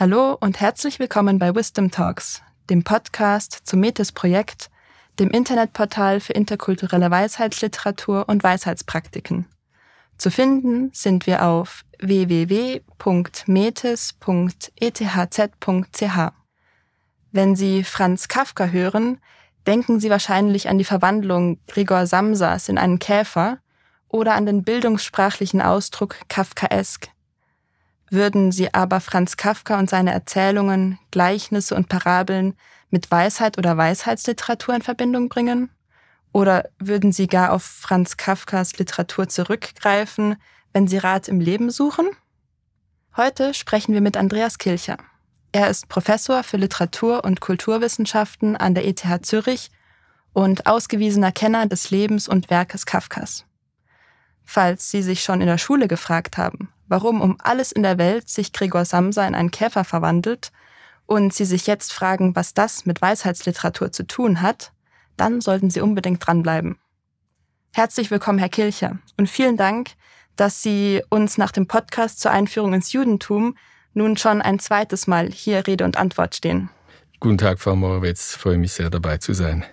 Hallo und herzlich willkommen bei Wisdom Talks, dem Podcast zum Metis Projekt, dem Internetportal für interkulturelle Weisheitsliteratur und Weisheitspraktiken. Zu finden sind wir auf www.metis.ethz.ch. Wenn Sie Franz Kafka hören, denken Sie wahrscheinlich an die Verwandlung Gregor Samsas in einen Käfer oder an den bildungssprachlichen Ausdruck Kafkaesk, würden sie aber Franz Kafka und seine Erzählungen, Gleichnisse und Parabeln mit Weisheit oder Weisheitsliteratur in Verbindung bringen? Oder würden sie gar auf Franz Kafkas Literatur zurückgreifen, wenn sie Rat im Leben suchen? Heute sprechen wir mit Andreas Kilcher. Er ist Professor für Literatur- und Kulturwissenschaften an der ETH Zürich und ausgewiesener Kenner des Lebens und Werkes Kafkas. Falls Sie sich schon in der Schule gefragt haben, warum um alles in der Welt sich Gregor Samsa in einen Käfer verwandelt und Sie sich jetzt fragen, was das mit Weisheitsliteratur zu tun hat, dann sollten Sie unbedingt dranbleiben. Herzlich willkommen, Herr Kilcher, und vielen Dank, dass Sie uns nach dem Podcast zur Einführung ins Judentum nun schon ein zweites Mal hier Rede und Antwort stehen. Guten Tag, Frau Morowitz, freue mich sehr dabei zu sein.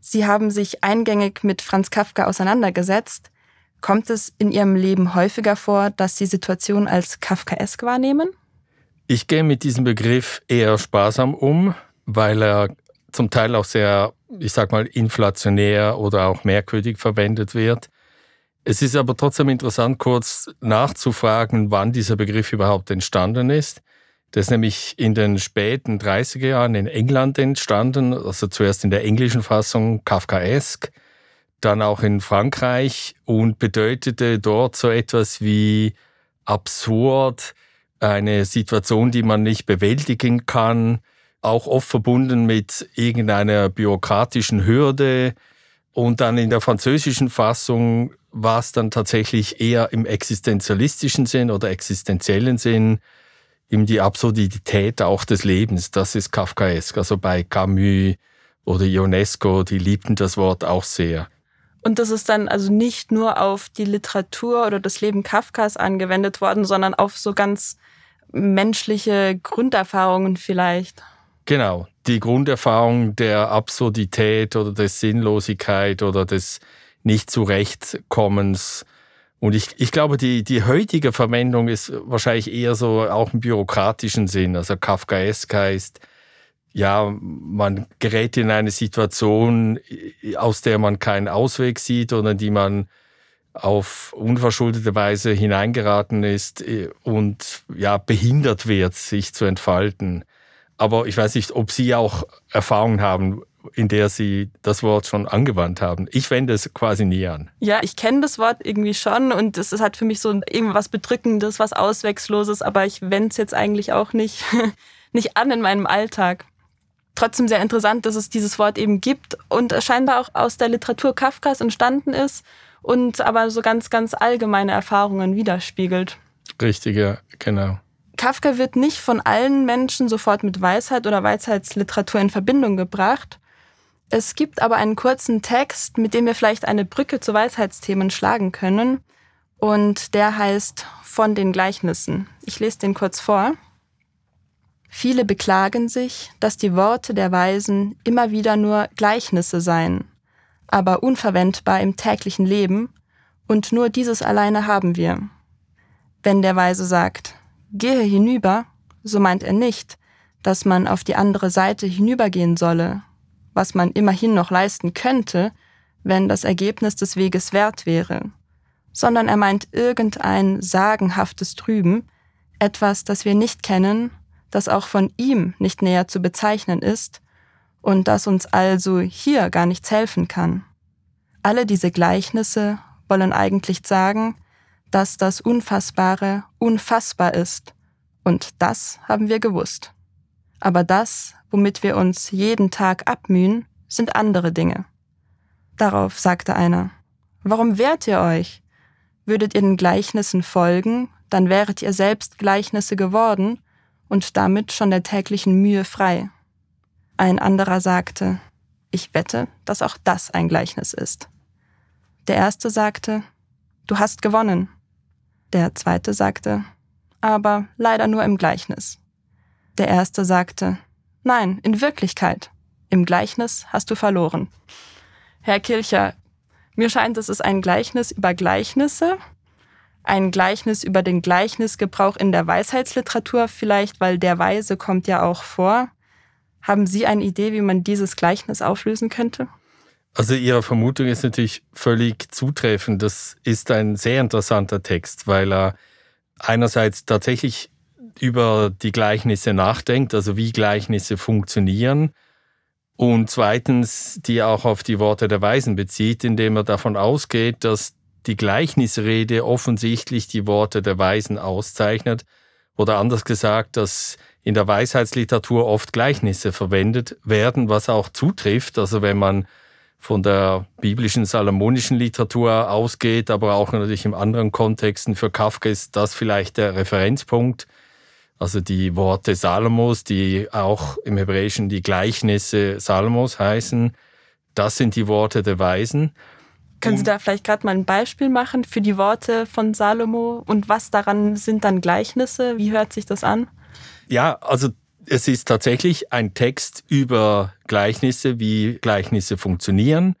Sie haben sich eingängig mit Franz Kafka auseinandergesetzt, Kommt es in Ihrem Leben häufiger vor, dass Sie Situationen als kafkaesk wahrnehmen? Ich gehe mit diesem Begriff eher sparsam um, weil er zum Teil auch sehr, ich sag mal, inflationär oder auch merkwürdig verwendet wird. Es ist aber trotzdem interessant, kurz nachzufragen, wann dieser Begriff überhaupt entstanden ist. Der ist nämlich in den späten 30er Jahren in England entstanden, also zuerst in der englischen Fassung Kafkaesk dann auch in Frankreich und bedeutete dort so etwas wie absurd, eine Situation, die man nicht bewältigen kann, auch oft verbunden mit irgendeiner bürokratischen Hürde. Und dann in der französischen Fassung war es dann tatsächlich eher im existenzialistischen Sinn oder existenziellen Sinn, eben die Absurdität auch des Lebens. Das ist kafkaesk. Also bei Camus oder Ionesco, die liebten das Wort auch sehr. Und das ist dann also nicht nur auf die Literatur oder das Leben Kafkas angewendet worden, sondern auf so ganz menschliche Grunderfahrungen vielleicht. Genau, die Grunderfahrung der Absurdität oder der Sinnlosigkeit oder des Nicht-Zurechtkommens. Und ich, ich glaube, die, die heutige Verwendung ist wahrscheinlich eher so auch im bürokratischen Sinn. Also Kafkaesk heißt, ja, man gerät in eine Situation, aus der man keinen Ausweg sieht oder die man auf unverschuldete Weise hineingeraten ist und ja, behindert wird, sich zu entfalten. Aber ich weiß nicht, ob Sie auch Erfahrungen haben, in der Sie das Wort schon angewandt haben. Ich wende es quasi nie an. Ja, ich kenne das Wort irgendwie schon und es hat für mich so irgendwas Bedrückendes, was Auswegsloses, aber ich wende es jetzt eigentlich auch nicht, nicht an in meinem Alltag trotzdem sehr interessant, dass es dieses Wort eben gibt und scheinbar auch aus der Literatur Kafkas entstanden ist und aber so ganz, ganz allgemeine Erfahrungen widerspiegelt. Richtig, ja, genau. Kafka wird nicht von allen Menschen sofort mit Weisheit oder Weisheitsliteratur in Verbindung gebracht. Es gibt aber einen kurzen Text, mit dem wir vielleicht eine Brücke zu Weisheitsthemen schlagen können. Und der heißt Von den Gleichnissen. Ich lese den kurz vor. Viele beklagen sich, dass die Worte der Weisen immer wieder nur Gleichnisse seien, aber unverwendbar im täglichen Leben, und nur dieses alleine haben wir. Wenn der Weise sagt, gehe hinüber, so meint er nicht, dass man auf die andere Seite hinübergehen solle, was man immerhin noch leisten könnte, wenn das Ergebnis des Weges wert wäre, sondern er meint irgendein sagenhaftes Trüben, etwas, das wir nicht kennen das auch von ihm nicht näher zu bezeichnen ist und das uns also hier gar nichts helfen kann. Alle diese Gleichnisse wollen eigentlich sagen, dass das Unfassbare unfassbar ist, und das haben wir gewusst. Aber das, womit wir uns jeden Tag abmühen, sind andere Dinge. Darauf sagte einer, Warum wehrt ihr euch? Würdet ihr den Gleichnissen folgen, dann wäret ihr selbst Gleichnisse geworden und damit schon der täglichen Mühe frei. Ein anderer sagte, ich wette, dass auch das ein Gleichnis ist. Der erste sagte, du hast gewonnen. Der zweite sagte, aber leider nur im Gleichnis. Der erste sagte, nein, in Wirklichkeit. Im Gleichnis hast du verloren. Herr Kilcher, mir scheint, es ist ein Gleichnis über Gleichnisse ein Gleichnis über den Gleichnisgebrauch in der Weisheitsliteratur vielleicht, weil der Weise kommt ja auch vor. Haben Sie eine Idee, wie man dieses Gleichnis auflösen könnte? Also Ihre Vermutung ist natürlich völlig zutreffend. Das ist ein sehr interessanter Text, weil er einerseits tatsächlich über die Gleichnisse nachdenkt, also wie Gleichnisse funktionieren, und zweitens die auch auf die Worte der Weisen bezieht, indem er davon ausgeht, dass die Gleichnisrede offensichtlich die Worte der Weisen auszeichnet, oder anders gesagt, dass in der Weisheitsliteratur oft Gleichnisse verwendet werden, was auch zutrifft. Also wenn man von der biblischen salomonischen Literatur ausgeht, aber auch natürlich im anderen Kontexten für Kafka ist das vielleicht der Referenzpunkt. Also die Worte Salomos, die auch im Hebräischen die Gleichnisse Salomos heißen, das sind die Worte der Weisen. Können Sie da vielleicht gerade mal ein Beispiel machen für die Worte von Salomo und was daran sind dann Gleichnisse? Wie hört sich das an? Ja, also es ist tatsächlich ein Text über Gleichnisse, wie Gleichnisse funktionieren.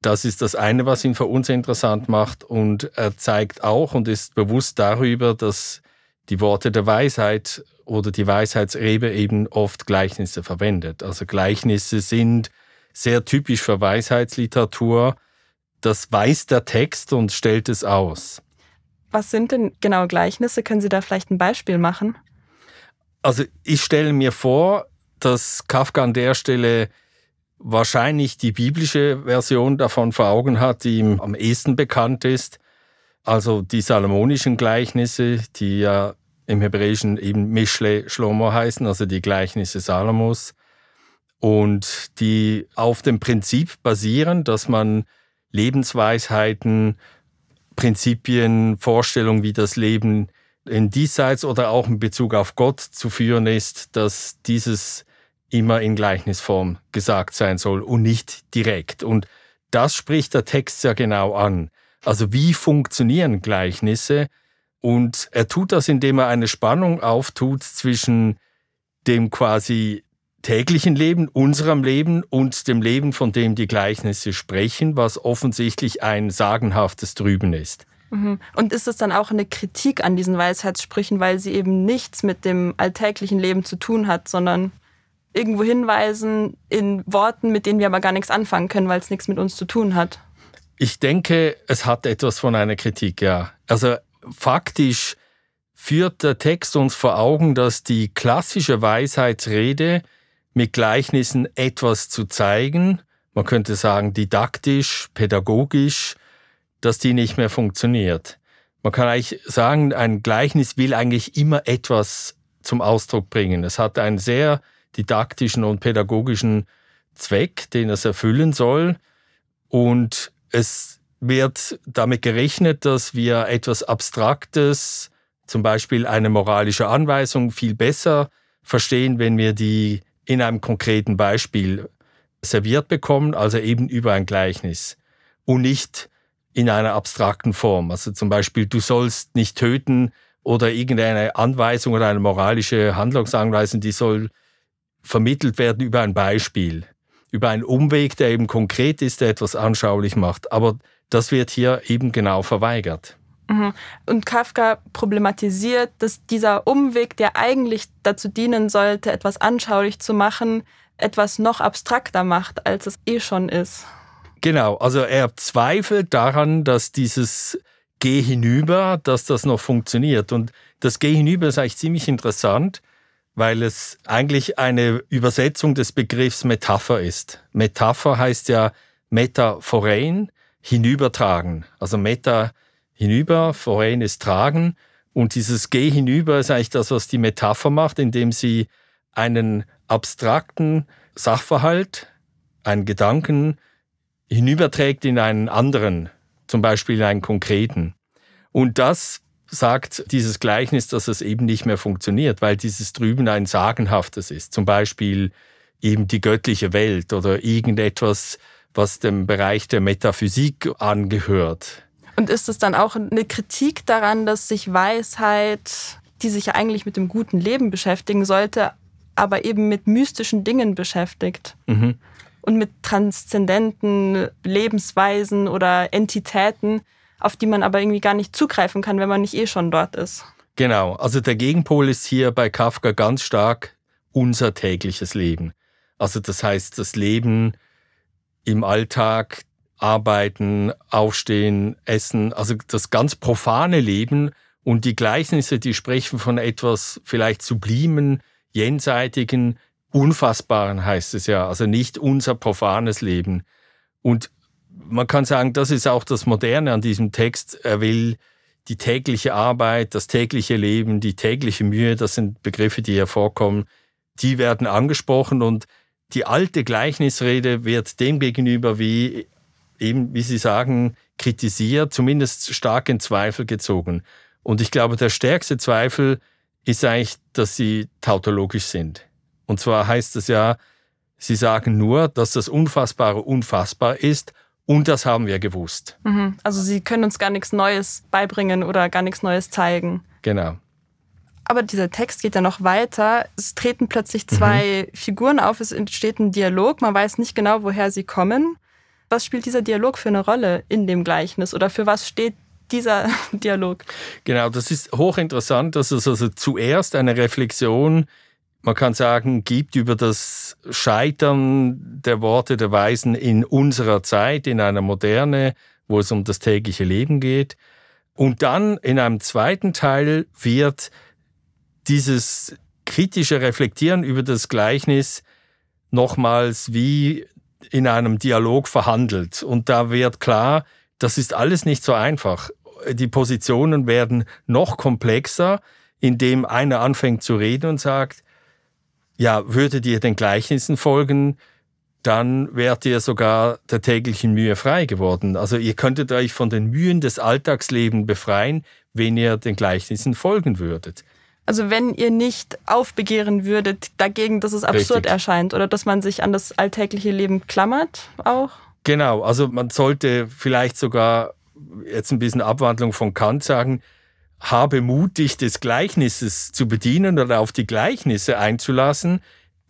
Das ist das eine, was ihn für uns interessant macht. Und er zeigt auch und ist bewusst darüber, dass die Worte der Weisheit oder die Weisheitsrebe eben oft Gleichnisse verwendet. Also Gleichnisse sind sehr typisch für Weisheitsliteratur das weiß der Text und stellt es aus. Was sind denn genau Gleichnisse? Können Sie da vielleicht ein Beispiel machen? Also ich stelle mir vor, dass Kafka an der Stelle wahrscheinlich die biblische Version davon vor Augen hat, die ihm am ehesten bekannt ist. Also die salomonischen Gleichnisse, die ja im Hebräischen eben Mishle Shlomo heißen, also die Gleichnisse Salomos. Und die auf dem Prinzip basieren, dass man Lebensweisheiten, Prinzipien, Vorstellungen, wie das Leben in Diesseits oder auch in Bezug auf Gott zu führen ist, dass dieses immer in Gleichnisform gesagt sein soll und nicht direkt. Und das spricht der Text ja genau an. Also wie funktionieren Gleichnisse? Und er tut das, indem er eine Spannung auftut zwischen dem quasi täglichen Leben, unserem Leben und dem Leben, von dem die Gleichnisse sprechen, was offensichtlich ein sagenhaftes Drüben ist. Mhm. Und ist das dann auch eine Kritik an diesen Weisheitssprüchen, weil sie eben nichts mit dem alltäglichen Leben zu tun hat, sondern irgendwo hinweisen in Worten, mit denen wir aber gar nichts anfangen können, weil es nichts mit uns zu tun hat? Ich denke, es hat etwas von einer Kritik, ja. Also faktisch führt der Text uns vor Augen, dass die klassische Weisheitsrede mit Gleichnissen etwas zu zeigen, man könnte sagen didaktisch, pädagogisch, dass die nicht mehr funktioniert. Man kann eigentlich sagen, ein Gleichnis will eigentlich immer etwas zum Ausdruck bringen. Es hat einen sehr didaktischen und pädagogischen Zweck, den es erfüllen soll. Und es wird damit gerechnet, dass wir etwas Abstraktes, zum Beispiel eine moralische Anweisung, viel besser verstehen, wenn wir die in einem konkreten Beispiel serviert bekommen, also eben über ein Gleichnis und nicht in einer abstrakten Form. Also zum Beispiel, du sollst nicht töten oder irgendeine Anweisung oder eine moralische Handlungsanweisung, die soll vermittelt werden über ein Beispiel, über einen Umweg, der eben konkret ist, der etwas anschaulich macht. Aber das wird hier eben genau verweigert. Mhm. Und Kafka problematisiert, dass dieser Umweg, der eigentlich dazu dienen sollte, etwas anschaulich zu machen, etwas noch abstrakter macht, als es eh schon ist. Genau, also er zweifelt daran, dass dieses Geh hinüber, dass das noch funktioniert. Und das Geh hinüber ist eigentlich ziemlich interessant, weil es eigentlich eine Übersetzung des Begriffs Metapher ist. Metapher heißt ja metaphorein, hinübertragen. Also Meta hinüber, vorhin ist tragen. Und dieses Geh hinüber ist eigentlich das, was die Metapher macht, indem sie einen abstrakten Sachverhalt, einen Gedanken hinüberträgt in einen anderen, zum Beispiel in einen konkreten. Und das sagt dieses Gleichnis, dass es eben nicht mehr funktioniert, weil dieses drüben ein sagenhaftes ist. Zum Beispiel eben die göttliche Welt oder irgendetwas, was dem Bereich der Metaphysik angehört. Und ist es dann auch eine Kritik daran, dass sich Weisheit, die sich ja eigentlich mit dem guten Leben beschäftigen sollte, aber eben mit mystischen Dingen beschäftigt? Mhm. Und mit transzendenten Lebensweisen oder Entitäten, auf die man aber irgendwie gar nicht zugreifen kann, wenn man nicht eh schon dort ist. Genau, also der Gegenpol ist hier bei Kafka ganz stark unser tägliches Leben. Also das heißt, das Leben im Alltag, arbeiten, aufstehen, essen, also das ganz profane Leben und die Gleichnisse, die sprechen von etwas vielleicht sublimen, jenseitigen, unfassbaren heißt es ja, also nicht unser profanes Leben. Und man kann sagen, das ist auch das Moderne an diesem Text. Er will die tägliche Arbeit, das tägliche Leben, die tägliche Mühe, das sind Begriffe, die hier vorkommen, die werden angesprochen und die alte Gleichnisrede wird dem gegenüber wie eben, wie Sie sagen, kritisiert, zumindest stark in Zweifel gezogen. Und ich glaube, der stärkste Zweifel ist eigentlich, dass Sie tautologisch sind. Und zwar heißt es ja, Sie sagen nur, dass das Unfassbare unfassbar ist und das haben wir gewusst. Mhm. Also Sie können uns gar nichts Neues beibringen oder gar nichts Neues zeigen. Genau. Aber dieser Text geht ja noch weiter. Es treten plötzlich mhm. zwei mhm. Figuren auf, es entsteht ein Dialog, man weiß nicht genau, woher sie kommen was spielt dieser Dialog für eine Rolle in dem Gleichnis oder für was steht dieser Dialog? Genau, das ist hochinteressant, dass es also zuerst eine Reflexion, man kann sagen, gibt über das Scheitern der Worte der Weisen in unserer Zeit, in einer Moderne, wo es um das tägliche Leben geht. Und dann in einem zweiten Teil wird dieses kritische Reflektieren über das Gleichnis nochmals wie in einem Dialog verhandelt. Und da wird klar, das ist alles nicht so einfach. Die Positionen werden noch komplexer, indem einer anfängt zu reden und sagt, ja, würdet ihr den Gleichnissen folgen, dann wärt ihr sogar der täglichen Mühe frei geworden. Also ihr könntet euch von den Mühen des Alltagslebens befreien, wenn ihr den Gleichnissen folgen würdet. Also wenn ihr nicht aufbegehren würdet dagegen, dass es absurd Richtig. erscheint oder dass man sich an das alltägliche Leben klammert auch? Genau, also man sollte vielleicht sogar jetzt ein bisschen Abwandlung von Kant sagen, habe Mut, dich des Gleichnisses zu bedienen oder auf die Gleichnisse einzulassen,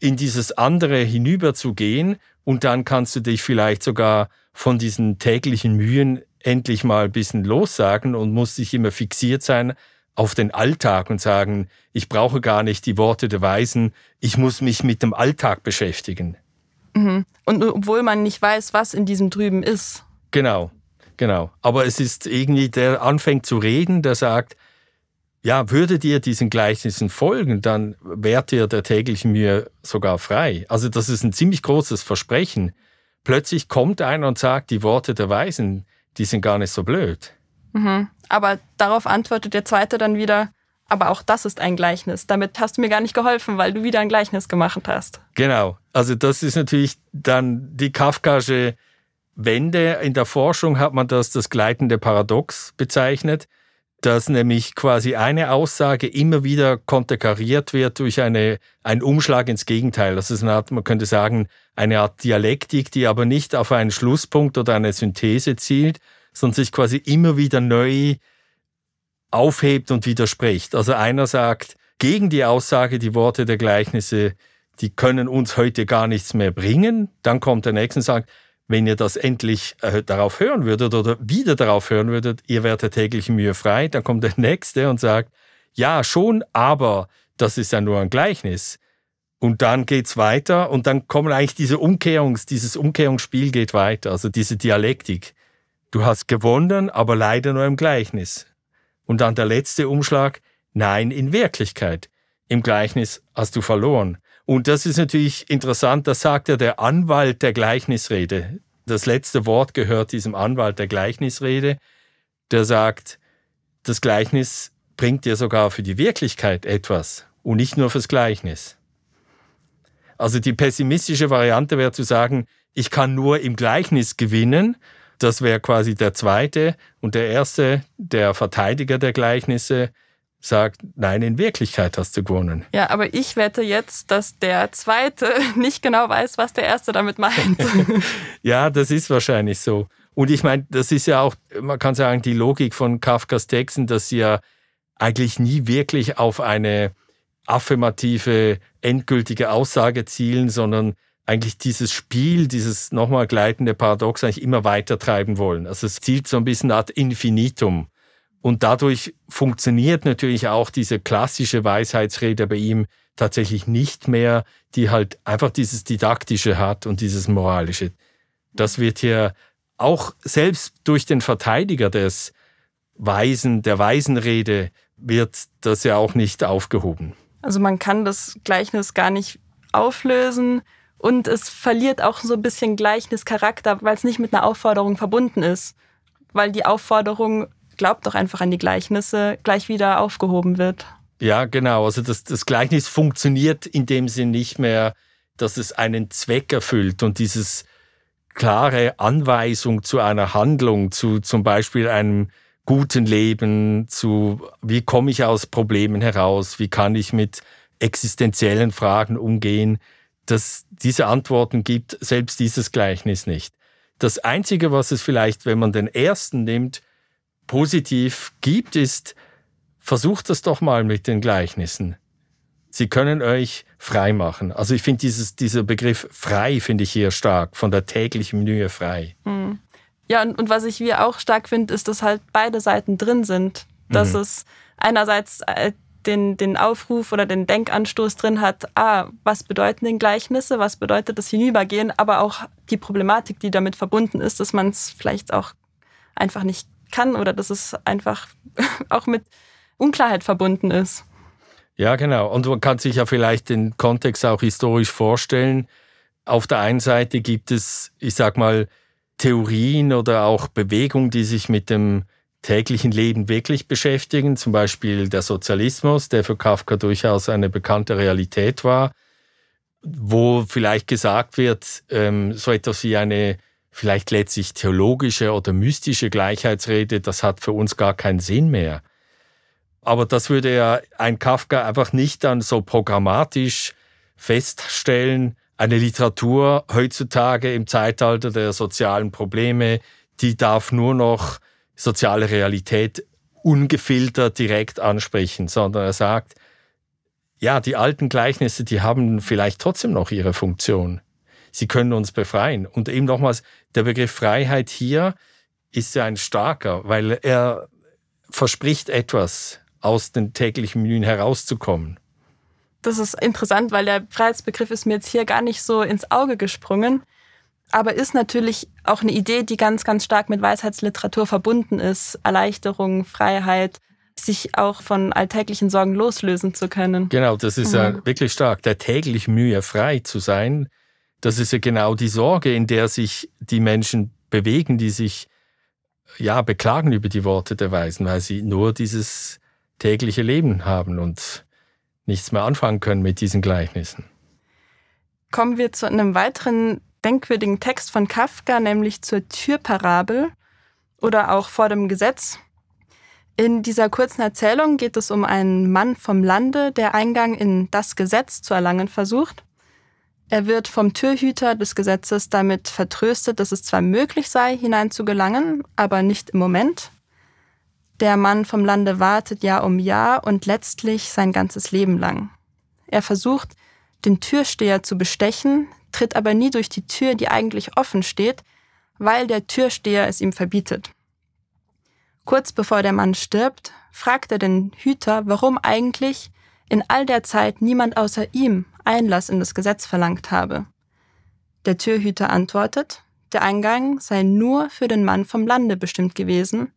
in dieses andere hinüberzugehen und dann kannst du dich vielleicht sogar von diesen täglichen Mühen endlich mal ein bisschen lossagen und musst dich immer fixiert sein auf den Alltag und sagen, ich brauche gar nicht die Worte der Weisen, ich muss mich mit dem Alltag beschäftigen. Mhm. Und obwohl man nicht weiß, was in diesem drüben ist. Genau, genau. Aber es ist irgendwie, der anfängt zu reden, der sagt, ja, würdet ihr diesen Gleichnissen folgen, dann wärt ihr der täglichen Mühe sogar frei. Also das ist ein ziemlich großes Versprechen. Plötzlich kommt einer und sagt, die Worte der Weisen, die sind gar nicht so blöd. Mhm. Aber darauf antwortet der zweite dann wieder, aber auch das ist ein Gleichnis. Damit hast du mir gar nicht geholfen, weil du wieder ein Gleichnis gemacht hast. Genau. Also das ist natürlich dann die Kafkasche Wende. In der Forschung hat man das das gleitende Paradox bezeichnet, dass nämlich quasi eine Aussage immer wieder konterkariert wird durch eine, einen Umschlag ins Gegenteil. Das ist eine Art, man könnte sagen, eine Art Dialektik, die aber nicht auf einen Schlusspunkt oder eine Synthese zielt, sondern sich quasi immer wieder neu aufhebt und widerspricht. Also einer sagt gegen die Aussage, die Worte der Gleichnisse, die können uns heute gar nichts mehr bringen. Dann kommt der nächste und sagt, wenn ihr das endlich äh, darauf hören würdet oder wieder darauf hören würdet, ihr wärt der täglichen Mühe frei. Dann kommt der nächste und sagt, ja, schon, aber das ist ja nur ein Gleichnis. Und dann geht's weiter und dann kommen eigentlich diese Umkehrungs, dieses Umkehrungsspiel geht weiter, also diese Dialektik Du hast gewonnen, aber leider nur im Gleichnis. Und dann der letzte Umschlag, nein, in Wirklichkeit. Im Gleichnis hast du verloren. Und das ist natürlich interessant, das sagt ja der Anwalt der Gleichnisrede. Das letzte Wort gehört diesem Anwalt der Gleichnisrede, der sagt, das Gleichnis bringt dir sogar für die Wirklichkeit etwas und nicht nur fürs Gleichnis. Also die pessimistische Variante wäre zu sagen, ich kann nur im Gleichnis gewinnen, das wäre quasi der zweite. Und der erste, der Verteidiger der Gleichnisse, sagt, nein, in Wirklichkeit hast du gewonnen. Ja, aber ich wette jetzt, dass der zweite nicht genau weiß, was der erste damit meint. ja, das ist wahrscheinlich so. Und ich meine, das ist ja auch, man kann sagen, die Logik von Kafkas Texten, dass sie ja eigentlich nie wirklich auf eine affirmative, endgültige Aussage zielen, sondern eigentlich dieses Spiel, dieses nochmal gleitende Paradox eigentlich immer weiter treiben wollen. Also es zielt so ein bisschen ad infinitum. Und dadurch funktioniert natürlich auch diese klassische Weisheitsrede bei ihm tatsächlich nicht mehr, die halt einfach dieses Didaktische hat und dieses Moralische. Das wird hier auch selbst durch den Verteidiger des Weisen, der Weisenrede, wird das ja auch nicht aufgehoben. Also man kann das Gleichnis gar nicht auflösen, und es verliert auch so ein bisschen Gleichnischarakter, weil es nicht mit einer Aufforderung verbunden ist. Weil die Aufforderung, glaubt doch einfach an die Gleichnisse, gleich wieder aufgehoben wird. Ja, genau. Also das, das Gleichnis funktioniert in dem Sinn nicht mehr, dass es einen Zweck erfüllt und dieses klare Anweisung zu einer Handlung, zu zum Beispiel einem guten Leben, zu wie komme ich aus Problemen heraus, wie kann ich mit existenziellen Fragen umgehen, das, diese Antworten gibt selbst dieses Gleichnis nicht. Das Einzige, was es vielleicht, wenn man den ersten nimmt, positiv gibt, ist, versucht das doch mal mit den Gleichnissen. Sie können euch frei machen. Also ich finde dieser Begriff frei finde ich hier stark, von der täglichen Mühe frei. Mhm. Ja, und, und, was ich hier auch stark finde, ist, dass halt beide Seiten drin sind. Dass mhm. es einerseits äh, den, den Aufruf oder den Denkanstoß drin hat, ah, was bedeuten denn Gleichnisse, was bedeutet das Hinübergehen, aber auch die Problematik, die damit verbunden ist, dass man es vielleicht auch einfach nicht kann oder dass es einfach auch mit Unklarheit verbunden ist. Ja, genau. Und man kann sich ja vielleicht den Kontext auch historisch vorstellen. Auf der einen Seite gibt es, ich sag mal, Theorien oder auch Bewegungen, die sich mit dem täglichen Leben wirklich beschäftigen, zum Beispiel der Sozialismus, der für Kafka durchaus eine bekannte Realität war, wo vielleicht gesagt wird, ähm, so etwas wie eine vielleicht letztlich theologische oder mystische Gleichheitsrede, das hat für uns gar keinen Sinn mehr. Aber das würde ja ein Kafka einfach nicht dann so programmatisch feststellen, eine Literatur heutzutage im Zeitalter der sozialen Probleme, die darf nur noch soziale Realität ungefiltert direkt ansprechen, sondern er sagt, ja, die alten Gleichnisse, die haben vielleicht trotzdem noch ihre Funktion. Sie können uns befreien. Und eben nochmals, der Begriff Freiheit hier ist ja ein starker, weil er verspricht etwas, aus den täglichen Menüen herauszukommen. Das ist interessant, weil der Freiheitsbegriff ist mir jetzt hier gar nicht so ins Auge gesprungen aber ist natürlich auch eine Idee, die ganz, ganz stark mit Weisheitsliteratur verbunden ist. Erleichterung, Freiheit, sich auch von alltäglichen Sorgen loslösen zu können. Genau, das ist mhm. ja wirklich stark. Der täglich Mühe frei zu sein, das ist ja genau die Sorge, in der sich die Menschen bewegen, die sich ja beklagen über die Worte der Weisen, weil sie nur dieses tägliche Leben haben und nichts mehr anfangen können mit diesen Gleichnissen. Kommen wir zu einem weiteren denkwürdigen Text von Kafka, nämlich zur Türparabel oder auch vor dem Gesetz. In dieser kurzen Erzählung geht es um einen Mann vom Lande, der Eingang in das Gesetz zu erlangen versucht. Er wird vom Türhüter des Gesetzes damit vertröstet, dass es zwar möglich sei, hineinzugelangen, aber nicht im Moment. Der Mann vom Lande wartet Jahr um Jahr und letztlich sein ganzes Leben lang. Er versucht, den Türsteher zu bestechen, tritt aber nie durch die Tür, die eigentlich offen steht, weil der Türsteher es ihm verbietet. Kurz bevor der Mann stirbt, fragt er den Hüter, warum eigentlich in all der Zeit niemand außer ihm Einlass in das Gesetz verlangt habe. Der Türhüter antwortet, der Eingang sei nur für den Mann vom Lande bestimmt gewesen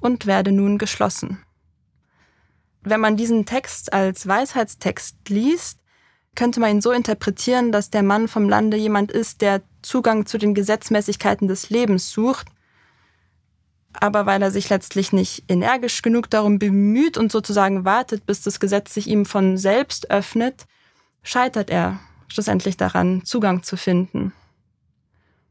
und werde nun geschlossen. Wenn man diesen Text als Weisheitstext liest, könnte man ihn so interpretieren, dass der Mann vom Lande jemand ist, der Zugang zu den Gesetzmäßigkeiten des Lebens sucht, aber weil er sich letztlich nicht energisch genug darum bemüht und sozusagen wartet, bis das Gesetz sich ihm von selbst öffnet, scheitert er schlussendlich daran, Zugang zu finden.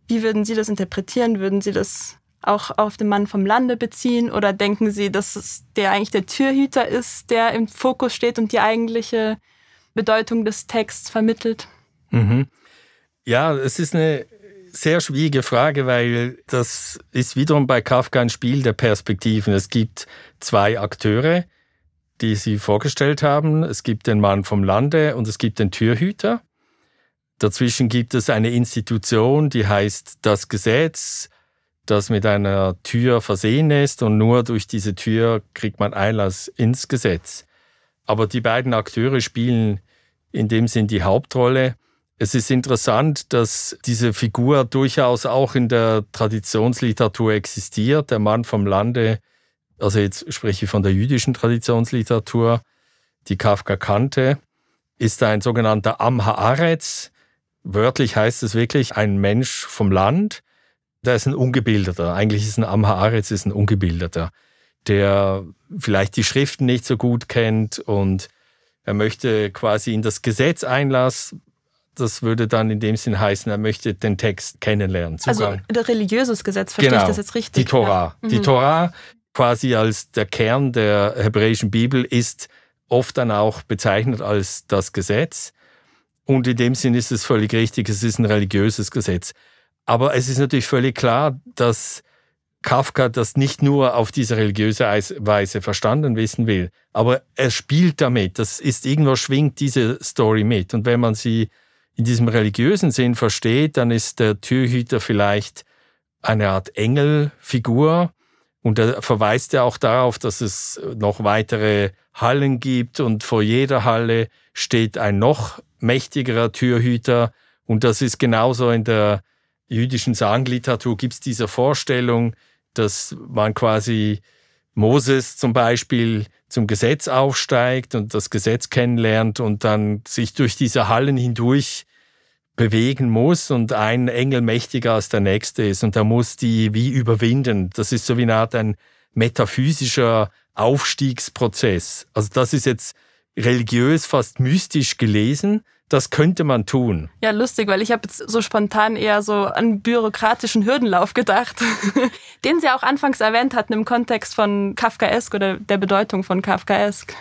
Wie würden Sie das interpretieren? Würden Sie das auch auf den Mann vom Lande beziehen oder denken Sie, dass es der eigentlich der Türhüter ist, der im Fokus steht und die eigentliche Bedeutung des Texts vermittelt? Mhm. Ja, es ist eine sehr schwierige Frage, weil das ist wiederum bei Kafka ein Spiel der Perspektiven. Es gibt zwei Akteure, die Sie vorgestellt haben. Es gibt den Mann vom Lande und es gibt den Türhüter. Dazwischen gibt es eine Institution, die heißt das Gesetz, das mit einer Tür versehen ist und nur durch diese Tür kriegt man Einlass ins Gesetz. Aber die beiden Akteure spielen in dem Sinn die Hauptrolle. Es ist interessant, dass diese Figur durchaus auch in der Traditionsliteratur existiert. Der Mann vom Lande, also jetzt spreche ich von der jüdischen Traditionsliteratur, die Kafka kannte, ist ein sogenannter Am Haaretz. Wörtlich heißt es wirklich ein Mensch vom Land. Der ist ein Ungebildeter. Eigentlich ist ein Am Haaretz ein Ungebildeter der vielleicht die Schriften nicht so gut kennt und er möchte quasi in das Gesetz Einlass. Das würde dann in dem Sinn heißen, er möchte den Text kennenlernen. Zugang. Also religiöses Gesetz, verstehe genau, ich das jetzt richtig? Die Tora. Ja. Mhm. Die Tora quasi als der Kern der hebräischen Bibel ist oft dann auch bezeichnet als das Gesetz. Und in dem Sinn ist es völlig richtig, es ist ein religiöses Gesetz. Aber es ist natürlich völlig klar, dass Kafka das nicht nur auf diese religiöse Weise verstanden wissen will, aber er spielt damit. Das ist irgendwo schwingt diese Story mit. Und wenn man sie in diesem religiösen Sinn versteht, dann ist der Türhüter vielleicht eine Art Engelfigur. Und er verweist ja auch darauf, dass es noch weitere Hallen gibt und vor jeder Halle steht ein noch mächtigerer Türhüter. Und das ist genauso in der jüdischen Sagenliteratur, gibt es diese Vorstellung, dass man quasi Moses zum Beispiel zum Gesetz aufsteigt und das Gesetz kennenlernt und dann sich durch diese Hallen hindurch bewegen muss und ein Engel mächtiger als der nächste ist und er muss die wie überwinden. Das ist so wie eine Art ein metaphysischer Aufstiegsprozess. Also das ist jetzt religiös fast mystisch gelesen, das könnte man tun. Ja, lustig, weil ich habe jetzt so spontan eher so an bürokratischen Hürdenlauf gedacht, den Sie auch anfangs erwähnt hatten im Kontext von Kafkaesk oder der Bedeutung von Kafkaesk.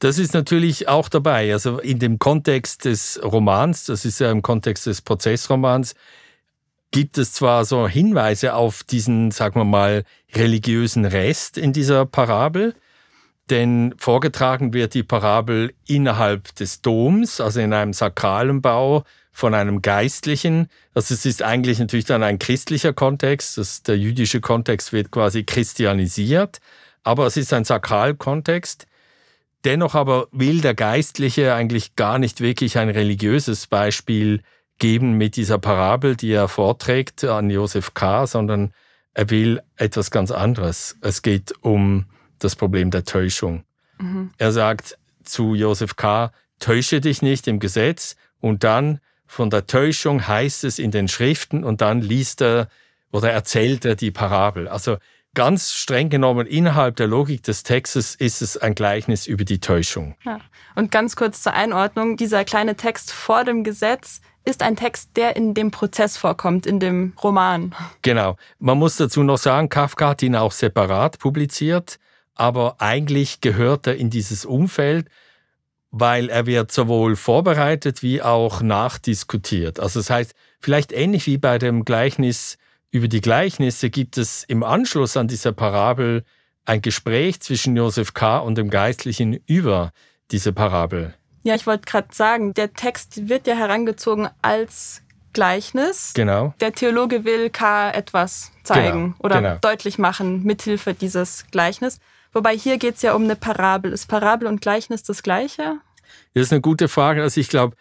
Das ist natürlich auch dabei. Also in dem Kontext des Romans, das ist ja im Kontext des Prozessromans, gibt es zwar so Hinweise auf diesen, sagen wir mal, religiösen Rest in dieser Parabel, denn vorgetragen wird die Parabel innerhalb des Doms, also in einem sakralen Bau von einem Geistlichen. Also es ist eigentlich natürlich dann ein christlicher Kontext, das, der jüdische Kontext wird quasi christianisiert, aber es ist ein Sakralkontext. Dennoch aber will der Geistliche eigentlich gar nicht wirklich ein religiöses Beispiel geben mit dieser Parabel, die er vorträgt an Josef K., sondern er will etwas ganz anderes. Es geht um das Problem der Täuschung. Mhm. Er sagt zu Josef K., täusche dich nicht im Gesetz und dann von der Täuschung heißt es in den Schriften und dann liest er oder erzählt er die Parabel. Also ganz streng genommen innerhalb der Logik des Textes ist es ein Gleichnis über die Täuschung. Ja. Und ganz kurz zur Einordnung, dieser kleine Text vor dem Gesetz ist ein Text, der in dem Prozess vorkommt, in dem Roman. Genau. Man muss dazu noch sagen, Kafka hat ihn auch separat publiziert aber eigentlich gehört er in dieses Umfeld, weil er wird sowohl vorbereitet wie auch nachdiskutiert. Also das heißt, vielleicht ähnlich wie bei dem Gleichnis über die Gleichnisse gibt es im Anschluss an dieser Parabel ein Gespräch zwischen Josef K. und dem Geistlichen über diese Parabel. Ja, ich wollte gerade sagen, der Text wird ja herangezogen als Gleichnis. Genau. Der Theologe will K. etwas zeigen genau, oder genau. deutlich machen mithilfe dieses Gleichnis. Wobei hier geht es ja um eine Parabel. Ist Parabel und Gleichnis das Gleiche? Das ist eine gute Frage. Also ich glaube,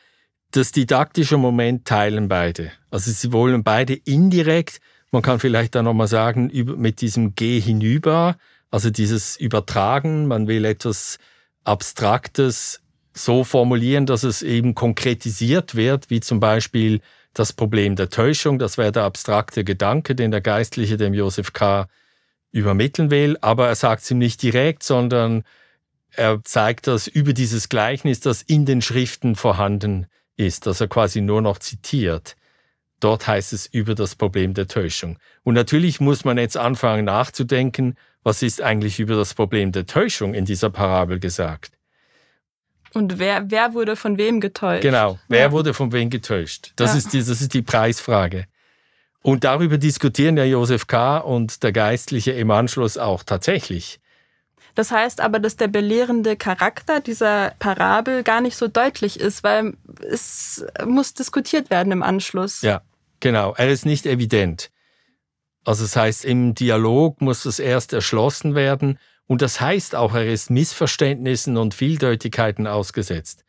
das didaktische Moment teilen beide. Also sie wollen beide indirekt, man kann vielleicht da nochmal sagen, mit diesem Geh hinüber, also dieses Übertragen, man will etwas Abstraktes so formulieren, dass es eben konkretisiert wird, wie zum Beispiel das Problem der Täuschung, das wäre der abstrakte Gedanke, den der Geistliche dem Josef K übermitteln will, aber er sagt es ihm nicht direkt, sondern er zeigt das über dieses Gleichnis, das in den Schriften vorhanden ist, das er quasi nur noch zitiert. Dort heißt es über das Problem der Täuschung. Und natürlich muss man jetzt anfangen nachzudenken, was ist eigentlich über das Problem der Täuschung in dieser Parabel gesagt. Und wer, wer wurde von wem getäuscht? Genau, wer ja. wurde von wem getäuscht? Das, ja. ist die, das ist die Preisfrage. Und darüber diskutieren ja Josef K. und der Geistliche im Anschluss auch tatsächlich. Das heißt aber, dass der belehrende Charakter dieser Parabel gar nicht so deutlich ist, weil es muss diskutiert werden im Anschluss. Ja, genau. Er ist nicht evident. Also das heißt, im Dialog muss es erst erschlossen werden und das heißt auch, er ist Missverständnissen und Vieldeutigkeiten ausgesetzt.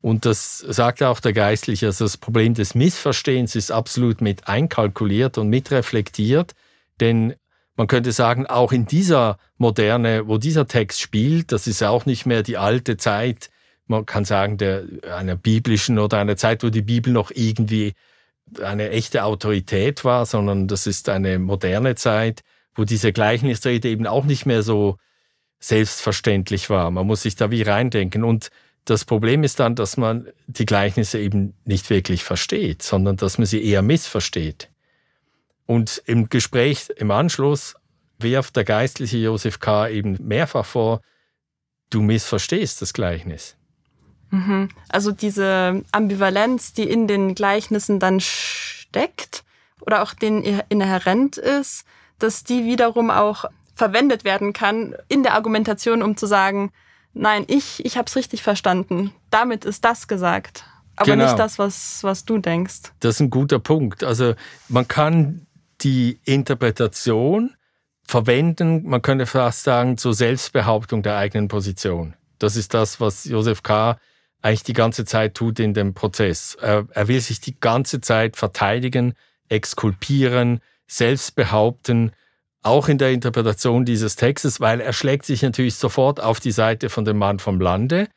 Und das sagt auch der Geistliche, also das Problem des Missverstehens ist absolut mit einkalkuliert und mitreflektiert, denn man könnte sagen, auch in dieser Moderne, wo dieser Text spielt, das ist ja auch nicht mehr die alte Zeit, man kann sagen, der, einer biblischen oder einer Zeit, wo die Bibel noch irgendwie eine echte Autorität war, sondern das ist eine moderne Zeit, wo diese Gleichnisrede eben auch nicht mehr so selbstverständlich war. Man muss sich da wie reindenken. Und das Problem ist dann, dass man die Gleichnisse eben nicht wirklich versteht, sondern dass man sie eher missversteht. Und im Gespräch im Anschluss wirft der geistliche Josef K. eben mehrfach vor, du missverstehst das Gleichnis. Mhm. Also diese Ambivalenz, die in den Gleichnissen dann steckt oder auch denen inhärent ist, dass die wiederum auch verwendet werden kann in der Argumentation, um zu sagen, Nein, ich, ich habe es richtig verstanden. Damit ist das gesagt. Aber genau. nicht das, was, was du denkst. Das ist ein guter Punkt. Also man kann die Interpretation verwenden, man könnte fast sagen, zur Selbstbehauptung der eigenen Position. Das ist das, was Josef K. eigentlich die ganze Zeit tut in dem Prozess. Er, er will sich die ganze Zeit verteidigen, exkulpieren, selbst behaupten auch in der Interpretation dieses Textes, weil er schlägt sich natürlich sofort auf die Seite von dem Mann vom Lande,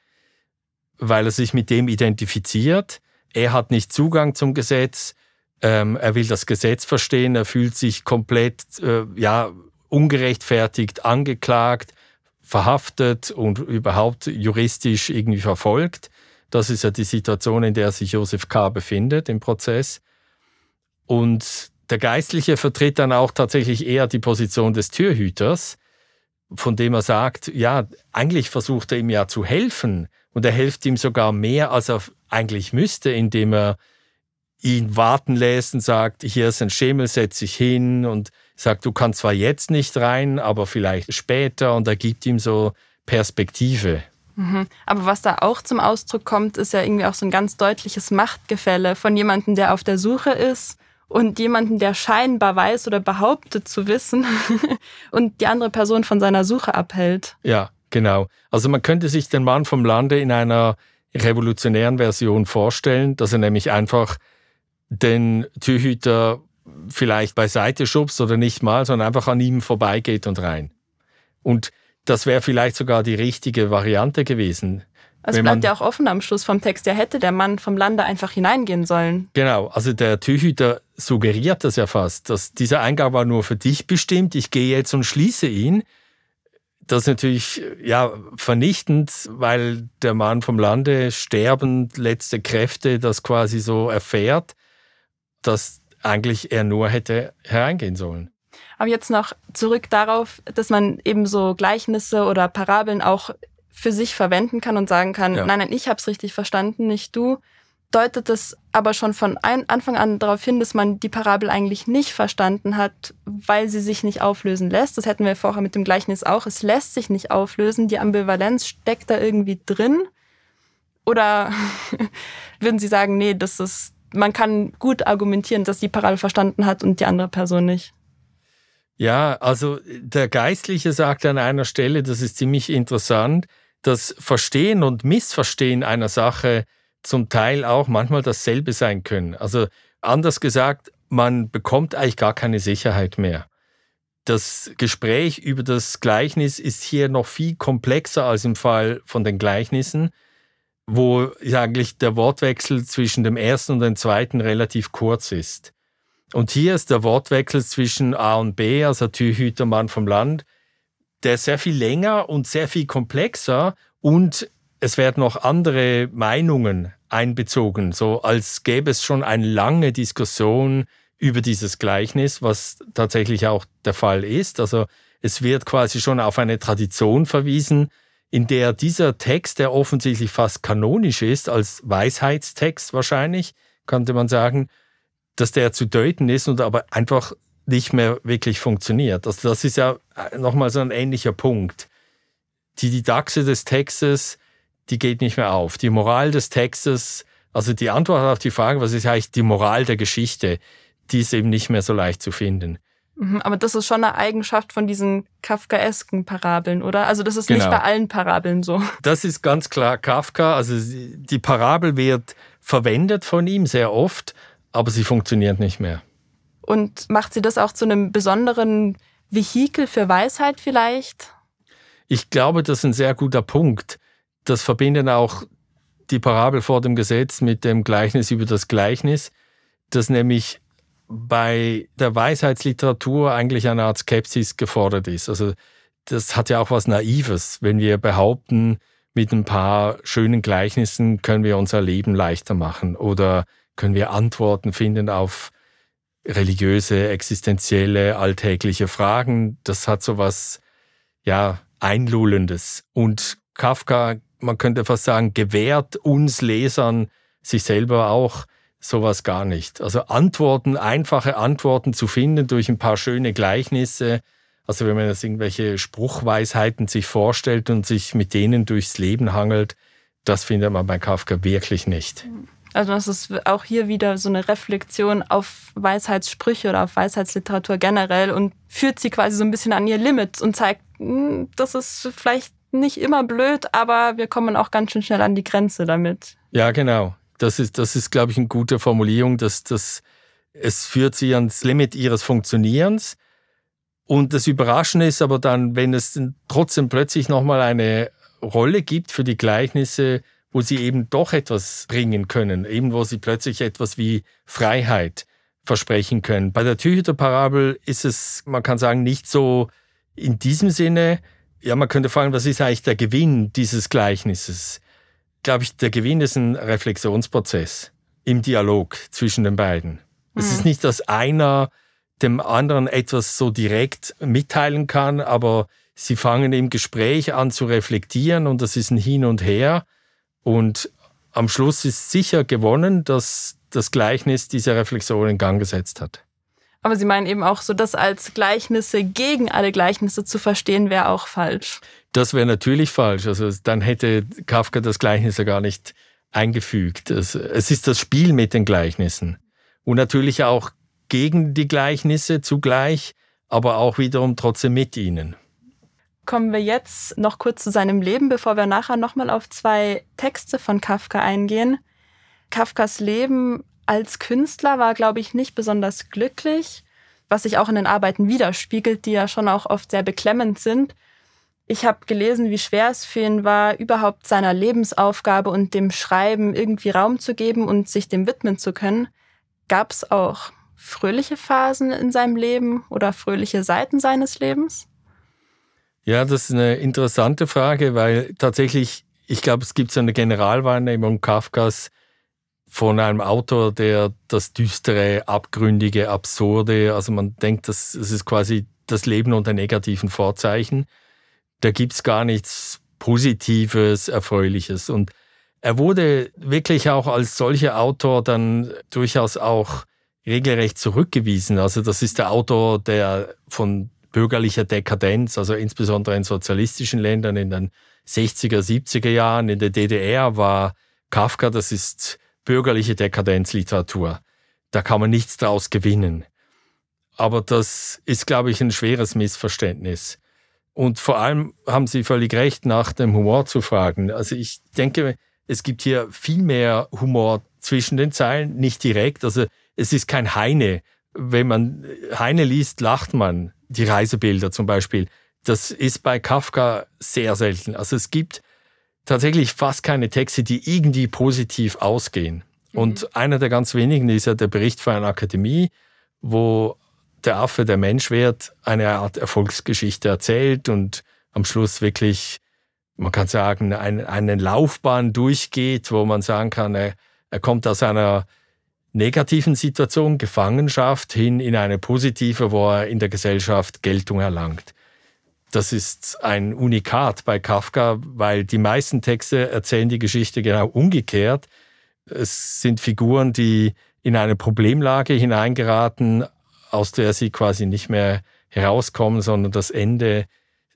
weil er sich mit dem identifiziert. Er hat nicht Zugang zum Gesetz, ähm, er will das Gesetz verstehen, er fühlt sich komplett äh, ja, ungerechtfertigt angeklagt, verhaftet und überhaupt juristisch irgendwie verfolgt. Das ist ja die Situation, in der sich Josef K. befindet im Prozess. Und der Geistliche vertritt dann auch tatsächlich eher die Position des Türhüters, von dem er sagt, ja, eigentlich versucht er ihm ja zu helfen und er hilft ihm sogar mehr, als er eigentlich müsste, indem er ihn warten lässt und sagt, hier ist ein Schemel, setz dich hin und sagt, du kannst zwar jetzt nicht rein, aber vielleicht später und er gibt ihm so Perspektive. Mhm. Aber was da auch zum Ausdruck kommt, ist ja irgendwie auch so ein ganz deutliches Machtgefälle von jemandem, der auf der Suche ist und jemanden, der scheinbar weiß oder behauptet zu wissen und die andere Person von seiner Suche abhält. Ja, genau. Also man könnte sich den Mann vom Lande in einer revolutionären Version vorstellen, dass er nämlich einfach den Türhüter vielleicht beiseite schubst oder nicht mal, sondern einfach an ihm vorbeigeht und rein. Und das wäre vielleicht sogar die richtige Variante gewesen. Es also Wenn bleibt ja auch offen am Schluss vom Text. Ja, hätte der Mann vom Lande einfach hineingehen sollen. Genau, also der Türhüter suggeriert das ja fast, dass dieser Eingang war nur für dich bestimmt, ich gehe jetzt und schließe ihn. Das ist natürlich ja, vernichtend, weil der Mann vom Lande sterbend, letzte Kräfte, das quasi so erfährt, dass eigentlich er nur hätte hereingehen sollen. Aber jetzt noch zurück darauf, dass man eben so Gleichnisse oder Parabeln auch für sich verwenden kann und sagen kann, ja. nein, nein, ich habe es richtig verstanden, nicht du, deutet es aber schon von Anfang an darauf hin, dass man die Parabel eigentlich nicht verstanden hat, weil sie sich nicht auflösen lässt. Das hätten wir vorher mit dem Gleichnis auch. Es lässt sich nicht auflösen. Die Ambivalenz steckt da irgendwie drin. Oder würden Sie sagen, nee, das ist, man kann gut argumentieren, dass die Parabel verstanden hat und die andere Person nicht? Ja, also der Geistliche sagt an einer Stelle, das ist ziemlich interessant, das Verstehen und Missverstehen einer Sache zum Teil auch manchmal dasselbe sein können. Also anders gesagt, man bekommt eigentlich gar keine Sicherheit mehr. Das Gespräch über das Gleichnis ist hier noch viel komplexer als im Fall von den Gleichnissen, wo eigentlich der Wortwechsel zwischen dem ersten und dem zweiten relativ kurz ist. Und hier ist der Wortwechsel zwischen A und B, also Türhütermann vom Land, der ist sehr viel länger und sehr viel komplexer und es werden auch andere Meinungen einbezogen, so als gäbe es schon eine lange Diskussion über dieses Gleichnis, was tatsächlich auch der Fall ist. Also es wird quasi schon auf eine Tradition verwiesen, in der dieser Text, der offensichtlich fast kanonisch ist, als Weisheitstext wahrscheinlich, könnte man sagen, dass der zu deuten ist und aber einfach nicht mehr wirklich funktioniert. Also das ist ja äh, nochmal so ein ähnlicher Punkt. Die Didaxe des Textes, die geht nicht mehr auf. Die Moral des Textes, also die Antwort auf die Frage, was ist eigentlich die Moral der Geschichte, die ist eben nicht mehr so leicht zu finden. Mhm, aber das ist schon eine Eigenschaft von diesen kafkaesken Parabeln, oder? Also das ist genau. nicht bei allen Parabeln so. Das ist ganz klar Kafka. Also die Parabel wird verwendet von ihm sehr oft, aber sie funktioniert nicht mehr. Und macht sie das auch zu einem besonderen Vehikel für Weisheit vielleicht? Ich glaube, das ist ein sehr guter Punkt. Das verbinden auch die Parabel vor dem Gesetz mit dem Gleichnis über das Gleichnis, dass nämlich bei der Weisheitsliteratur eigentlich eine Art Skepsis gefordert ist. Also das hat ja auch was Naives, wenn wir behaupten, mit ein paar schönen Gleichnissen können wir unser Leben leichter machen oder können wir Antworten finden auf religiöse, existenzielle, alltägliche Fragen. Das hat so was, ja, Einlullendes. Und Kafka, man könnte fast sagen, gewährt uns Lesern, sich selber auch, sowas gar nicht. Also Antworten, einfache Antworten zu finden durch ein paar schöne Gleichnisse. Also wenn man jetzt irgendwelche Spruchweisheiten sich vorstellt und sich mit denen durchs Leben hangelt, das findet man bei Kafka wirklich nicht. Mhm. Also das ist auch hier wieder so eine Reflexion auf Weisheitssprüche oder auf Weisheitsliteratur generell und führt sie quasi so ein bisschen an ihr Limit und zeigt, hm, das ist vielleicht nicht immer blöd, aber wir kommen auch ganz schön schnell an die Grenze damit. Ja, genau. Das ist, das ist glaube ich, eine gute Formulierung, dass, dass es führt sie ans Limit ihres Funktionierens. Und das Überraschende ist aber dann, wenn es trotzdem plötzlich nochmal eine Rolle gibt für die Gleichnisse, wo sie eben doch etwas bringen können, eben wo sie plötzlich etwas wie Freiheit versprechen können. Bei der Tüchüter-Parabel ist es, man kann sagen, nicht so in diesem Sinne. Ja, man könnte fragen, was ist eigentlich der Gewinn dieses Gleichnisses? Glaube ich, der Gewinn ist ein Reflexionsprozess im Dialog zwischen den beiden. Mhm. Es ist mhm. nicht, dass einer dem anderen etwas so direkt mitteilen kann, aber sie fangen im Gespräch an zu reflektieren und das ist ein Hin und Her. Und am Schluss ist sicher gewonnen, dass das Gleichnis diese Reflexion in Gang gesetzt hat. Aber Sie meinen eben auch so, dass als Gleichnisse gegen alle Gleichnisse zu verstehen, wäre auch falsch. Das wäre natürlich falsch. Also dann hätte Kafka das Gleichnis ja gar nicht eingefügt. Es, es ist das Spiel mit den Gleichnissen. Und natürlich auch gegen die Gleichnisse zugleich, aber auch wiederum trotzdem mit ihnen kommen wir jetzt noch kurz zu seinem Leben, bevor wir nachher nochmal auf zwei Texte von Kafka eingehen. Kafkas Leben als Künstler war, glaube ich, nicht besonders glücklich, was sich auch in den Arbeiten widerspiegelt, die ja schon auch oft sehr beklemmend sind. Ich habe gelesen, wie schwer es für ihn war, überhaupt seiner Lebensaufgabe und dem Schreiben irgendwie Raum zu geben und sich dem widmen zu können. Gab es auch fröhliche Phasen in seinem Leben oder fröhliche Seiten seines Lebens? Ja, das ist eine interessante Frage, weil tatsächlich, ich glaube, es gibt so eine Generalwahrnehmung Kafkas von einem Autor, der das Düstere, Abgründige, Absurde, also man denkt, das, das ist quasi das Leben unter negativen Vorzeichen. Da gibt es gar nichts Positives, Erfreuliches. Und er wurde wirklich auch als solcher Autor dann durchaus auch regelrecht zurückgewiesen. Also das ist der Autor, der von bürgerlicher Dekadenz, also insbesondere in sozialistischen Ländern in den 60er, 70er Jahren. In der DDR war Kafka, das ist bürgerliche Dekadenzliteratur. Da kann man nichts draus gewinnen. Aber das ist, glaube ich, ein schweres Missverständnis. Und vor allem haben Sie völlig recht, nach dem Humor zu fragen. Also ich denke, es gibt hier viel mehr Humor zwischen den Zeilen, nicht direkt. Also es ist kein Heine. Wenn man Heine liest, lacht man die Reisebilder zum Beispiel. Das ist bei Kafka sehr selten. Also es gibt tatsächlich fast keine Texte, die irgendwie positiv ausgehen. Mhm. Und einer der ganz wenigen ist ja der Bericht von einer Akademie, wo der Affe, der Mensch wird, eine Art Erfolgsgeschichte erzählt und am Schluss wirklich, man kann sagen, ein, eine Laufbahn durchgeht, wo man sagen kann, er, er kommt aus einer negativen Situation, Gefangenschaft, hin in eine positive, wo er in der Gesellschaft Geltung erlangt. Das ist ein Unikat bei Kafka, weil die meisten Texte erzählen die Geschichte genau umgekehrt. Es sind Figuren, die in eine Problemlage hineingeraten, aus der sie quasi nicht mehr herauskommen, sondern das Ende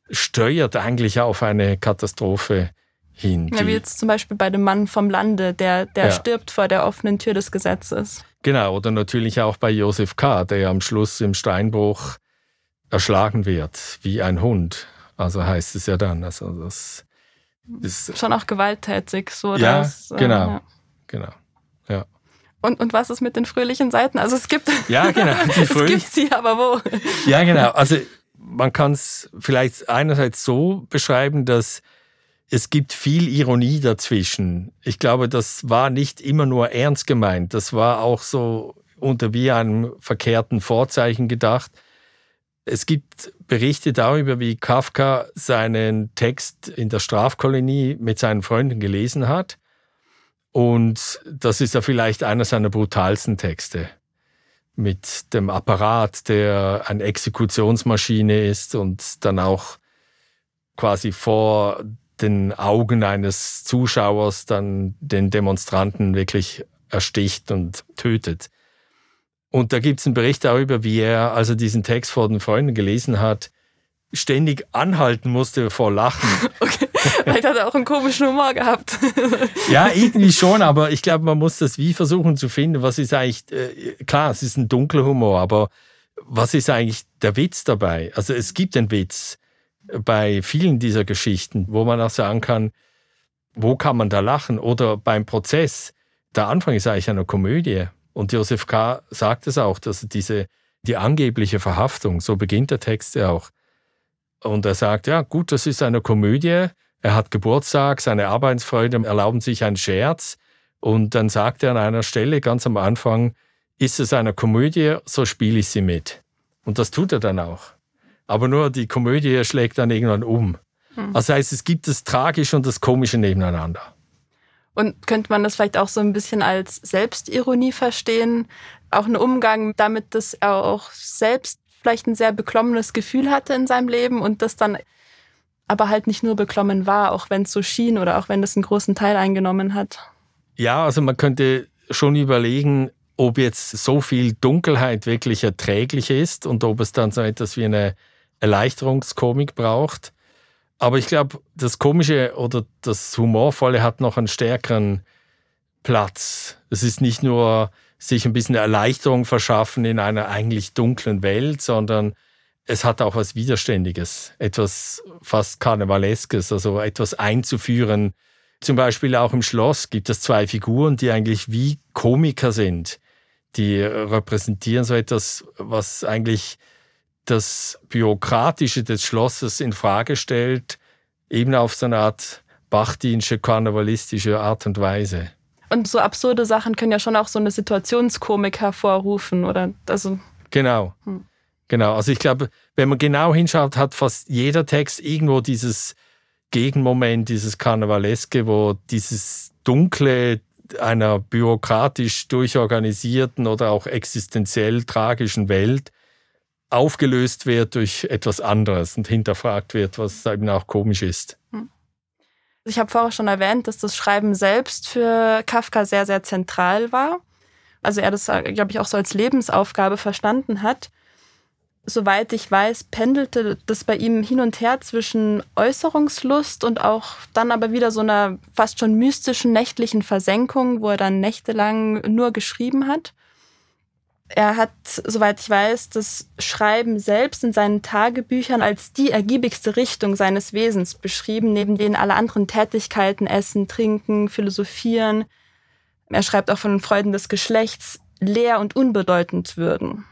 steuert eigentlich auf eine Katastrophe hin. Ja, wie jetzt zum Beispiel bei dem Mann vom Lande, der, der ja. stirbt vor der offenen Tür des Gesetzes. Genau, oder natürlich auch bei Josef K., der am Schluss im Steinbruch erschlagen wird, wie ein Hund. Also heißt es ja dann. Also das ist Schon auch gewalttätig, so. Ja, das, äh, genau. ja. genau. Und, und was ist mit den fröhlichen Seiten? Also es gibt. Ja, genau. Die fröhlich es gibt sie, aber wo? Ja, genau. Also man kann es vielleicht einerseits so beschreiben, dass es gibt viel Ironie dazwischen. Ich glaube, das war nicht immer nur ernst gemeint, das war auch so unter wie einem verkehrten Vorzeichen gedacht. Es gibt Berichte darüber, wie Kafka seinen Text in der Strafkolonie mit seinen Freunden gelesen hat. Und das ist ja vielleicht einer seiner brutalsten Texte mit dem Apparat, der eine Exekutionsmaschine ist und dann auch quasi vor den Augen eines Zuschauers dann den Demonstranten wirklich ersticht und tötet. Und da gibt es einen Bericht darüber, wie er, als er diesen Text vor den Freunden gelesen hat, ständig anhalten musste vor Lachen. Okay, vielleicht hat er auch einen komischen Humor gehabt. ja, irgendwie schon, aber ich glaube, man muss das wie versuchen zu finden, was ist eigentlich, äh, klar, es ist ein dunkler Humor, aber was ist eigentlich der Witz dabei? Also es gibt einen Witz bei vielen dieser Geschichten, wo man auch sagen kann, wo kann man da lachen? Oder beim Prozess, der Anfang ist eigentlich eine Komödie. Und Josef K. sagt es auch, dass diese, die angebliche Verhaftung, so beginnt der Text ja auch. Und er sagt, ja gut, das ist eine Komödie, er hat Geburtstag, seine Arbeitsfreunde erlauben sich einen Scherz. Und dann sagt er an einer Stelle ganz am Anfang, ist es eine Komödie, so spiele ich sie mit. Und das tut er dann auch. Aber nur die Komödie schlägt dann irgendwann um. Hm. Das also heißt, es gibt das Tragische und das Komische nebeneinander. Und könnte man das vielleicht auch so ein bisschen als Selbstironie verstehen? Auch ein Umgang damit, dass er auch selbst vielleicht ein sehr beklommenes Gefühl hatte in seinem Leben und das dann aber halt nicht nur beklommen war, auch wenn es so schien oder auch wenn das einen großen Teil eingenommen hat. Ja, also man könnte schon überlegen, ob jetzt so viel Dunkelheit wirklich erträglich ist und ob es dann so etwas wie eine Erleichterungskomik braucht. Aber ich glaube, das Komische oder das Humorvolle hat noch einen stärkeren Platz. Es ist nicht nur sich ein bisschen Erleichterung verschaffen in einer eigentlich dunklen Welt, sondern es hat auch was Widerständiges, etwas fast Karnevaleskes, also etwas einzuführen. Zum Beispiel auch im Schloss gibt es zwei Figuren, die eigentlich wie Komiker sind. Die repräsentieren so etwas, was eigentlich das Bürokratische des Schlosses in Frage stellt, eben auf so eine Art bachdiensche, karnevalistische Art und Weise. Und so absurde Sachen können ja schon auch so eine Situationskomik hervorrufen, oder? Also, genau. Hm. Genau. Also ich glaube, wenn man genau hinschaut, hat fast jeder Text irgendwo dieses Gegenmoment, dieses Karnevaleske, wo dieses Dunkle einer bürokratisch durchorganisierten oder auch existenziell tragischen Welt aufgelöst wird durch etwas anderes und hinterfragt wird, was eben auch komisch ist. Hm. Also ich habe vorher schon erwähnt, dass das Schreiben selbst für Kafka sehr, sehr zentral war. Also er das, glaube ich, auch so als Lebensaufgabe verstanden hat. Soweit ich weiß, pendelte das bei ihm hin und her zwischen Äußerungslust und auch dann aber wieder so einer fast schon mystischen nächtlichen Versenkung, wo er dann nächtelang nur geschrieben hat. Er hat, soweit ich weiß, das Schreiben selbst in seinen Tagebüchern als die ergiebigste Richtung seines Wesens beschrieben, neben denen alle anderen Tätigkeiten, Essen, Trinken, Philosophieren. Er schreibt auch von den Freuden des Geschlechts, leer und unbedeutend würden.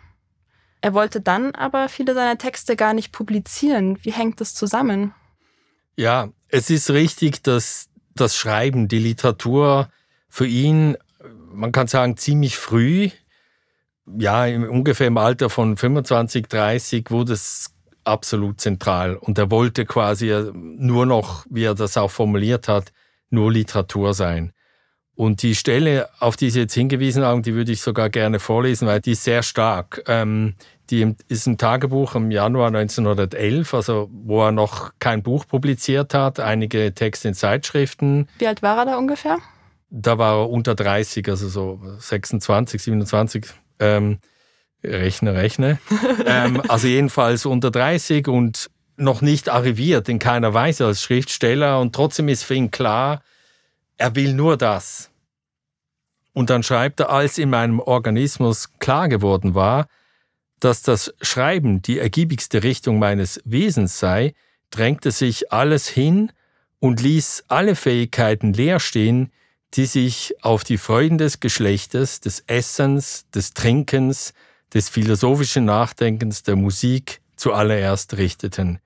Er wollte dann aber viele seiner Texte gar nicht publizieren. Wie hängt das zusammen? Ja, es ist richtig, dass das Schreiben, die Literatur für ihn, man kann sagen, ziemlich früh ja, ungefähr im Alter von 25, 30 wurde es absolut zentral. Und er wollte quasi äh, nur noch, wie er das auch formuliert hat, nur Literatur sein. Und die Stelle, auf die Sie jetzt hingewiesen haben, die würde ich sogar gerne vorlesen, weil die ist sehr stark. Ähm, die ist ein Tagebuch im Januar 1911, also wo er noch kein Buch publiziert hat, einige Texte in Zeitschriften. Wie alt war er da ungefähr? Da war er unter 30, also so 26, 27, ähm, rechne, rechne. ähm, also jedenfalls unter 30 und noch nicht arriviert in keiner Weise als Schriftsteller und trotzdem ist für ihn klar, er will nur das. Und dann schreibt er, als in meinem Organismus klar geworden war, dass das Schreiben die ergiebigste Richtung meines Wesens sei, drängte sich alles hin und ließ alle Fähigkeiten leer stehen, die sich auf die Freuden des Geschlechtes, des Essens, des Trinkens, des philosophischen Nachdenkens, der Musik zuallererst richteten.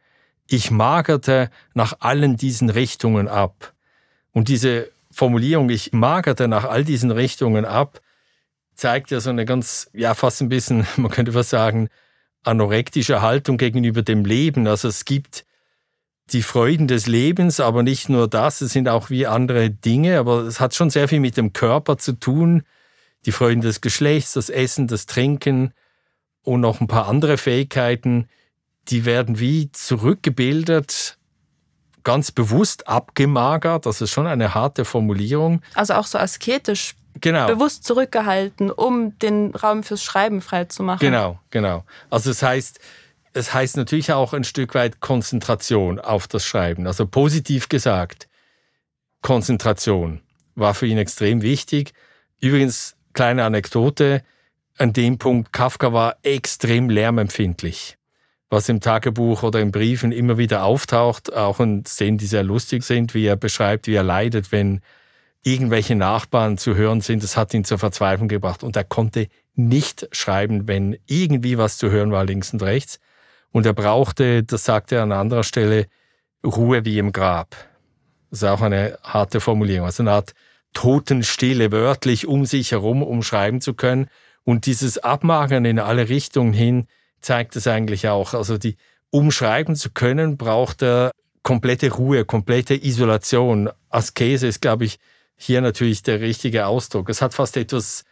Ich magerte nach allen diesen Richtungen ab. Und diese Formulierung, ich magerte nach all diesen Richtungen ab, zeigt ja so eine ganz, ja, fast ein bisschen, man könnte was sagen, anorektische Haltung gegenüber dem Leben. Also es gibt die Freuden des Lebens, aber nicht nur das, es sind auch wie andere Dinge, aber es hat schon sehr viel mit dem Körper zu tun. Die Freuden des Geschlechts, das Essen, das Trinken und noch ein paar andere Fähigkeiten, die werden wie zurückgebildet, ganz bewusst abgemagert. Das ist schon eine harte Formulierung. Also auch so asketisch genau. bewusst zurückgehalten, um den Raum fürs Schreiben freizumachen. Genau, genau. Also das heißt, es heißt natürlich auch ein Stück weit Konzentration auf das Schreiben. Also positiv gesagt, Konzentration war für ihn extrem wichtig. Übrigens, kleine Anekdote, an dem Punkt, Kafka war extrem lärmempfindlich, was im Tagebuch oder in Briefen immer wieder auftaucht, auch in Szenen, die sehr lustig sind, wie er beschreibt, wie er leidet, wenn irgendwelche Nachbarn zu hören sind. Das hat ihn zur Verzweiflung gebracht und er konnte nicht schreiben, wenn irgendwie was zu hören war, links und rechts. Und er brauchte, das sagte er an anderer Stelle, Ruhe wie im Grab. Das ist auch eine harte Formulierung, also eine Art Totenstille wörtlich um sich herum umschreiben zu können. Und dieses Abmagern in alle Richtungen hin zeigt es eigentlich auch. Also die umschreiben zu können, braucht er komplette Ruhe, komplette Isolation. Askese ist, glaube ich, hier natürlich der richtige Ausdruck. Es hat fast etwas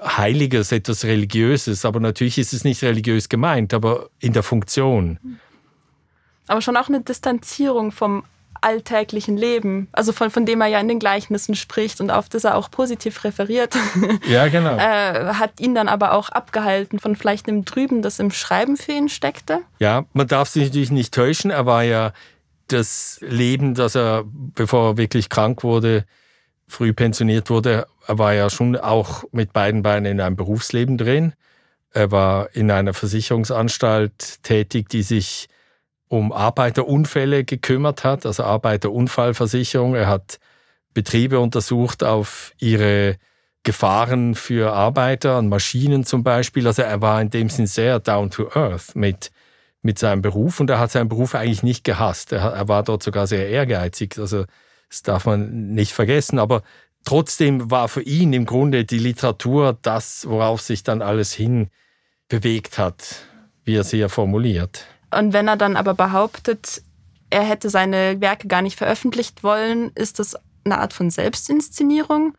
Heiliges, etwas Religiöses, aber natürlich ist es nicht religiös gemeint, aber in der Funktion. Aber schon auch eine Distanzierung vom alltäglichen Leben, also von, von dem er ja in den Gleichnissen spricht und auf das er auch positiv referiert, ja, genau. äh, hat ihn dann aber auch abgehalten von vielleicht einem Drüben, das im Schreiben für ihn steckte. Ja, man darf sich natürlich nicht täuschen, er war ja das Leben, das er, bevor er wirklich krank wurde, früh pensioniert wurde, er war ja schon auch mit beiden Beinen in einem Berufsleben drin. Er war in einer Versicherungsanstalt tätig, die sich um Arbeiterunfälle gekümmert hat, also Arbeiterunfallversicherung. Er hat Betriebe untersucht auf ihre Gefahren für Arbeiter an Maschinen zum Beispiel. Also er war in dem Sinn sehr down to earth mit, mit seinem Beruf und er hat seinen Beruf eigentlich nicht gehasst. Er, er war dort sogar sehr ehrgeizig. Also das darf man nicht vergessen. Aber trotzdem war für ihn im Grunde die Literatur das, worauf sich dann alles hin bewegt hat, wie er sie ja formuliert. Und wenn er dann aber behauptet, er hätte seine Werke gar nicht veröffentlicht wollen, ist das eine Art von Selbstinszenierung?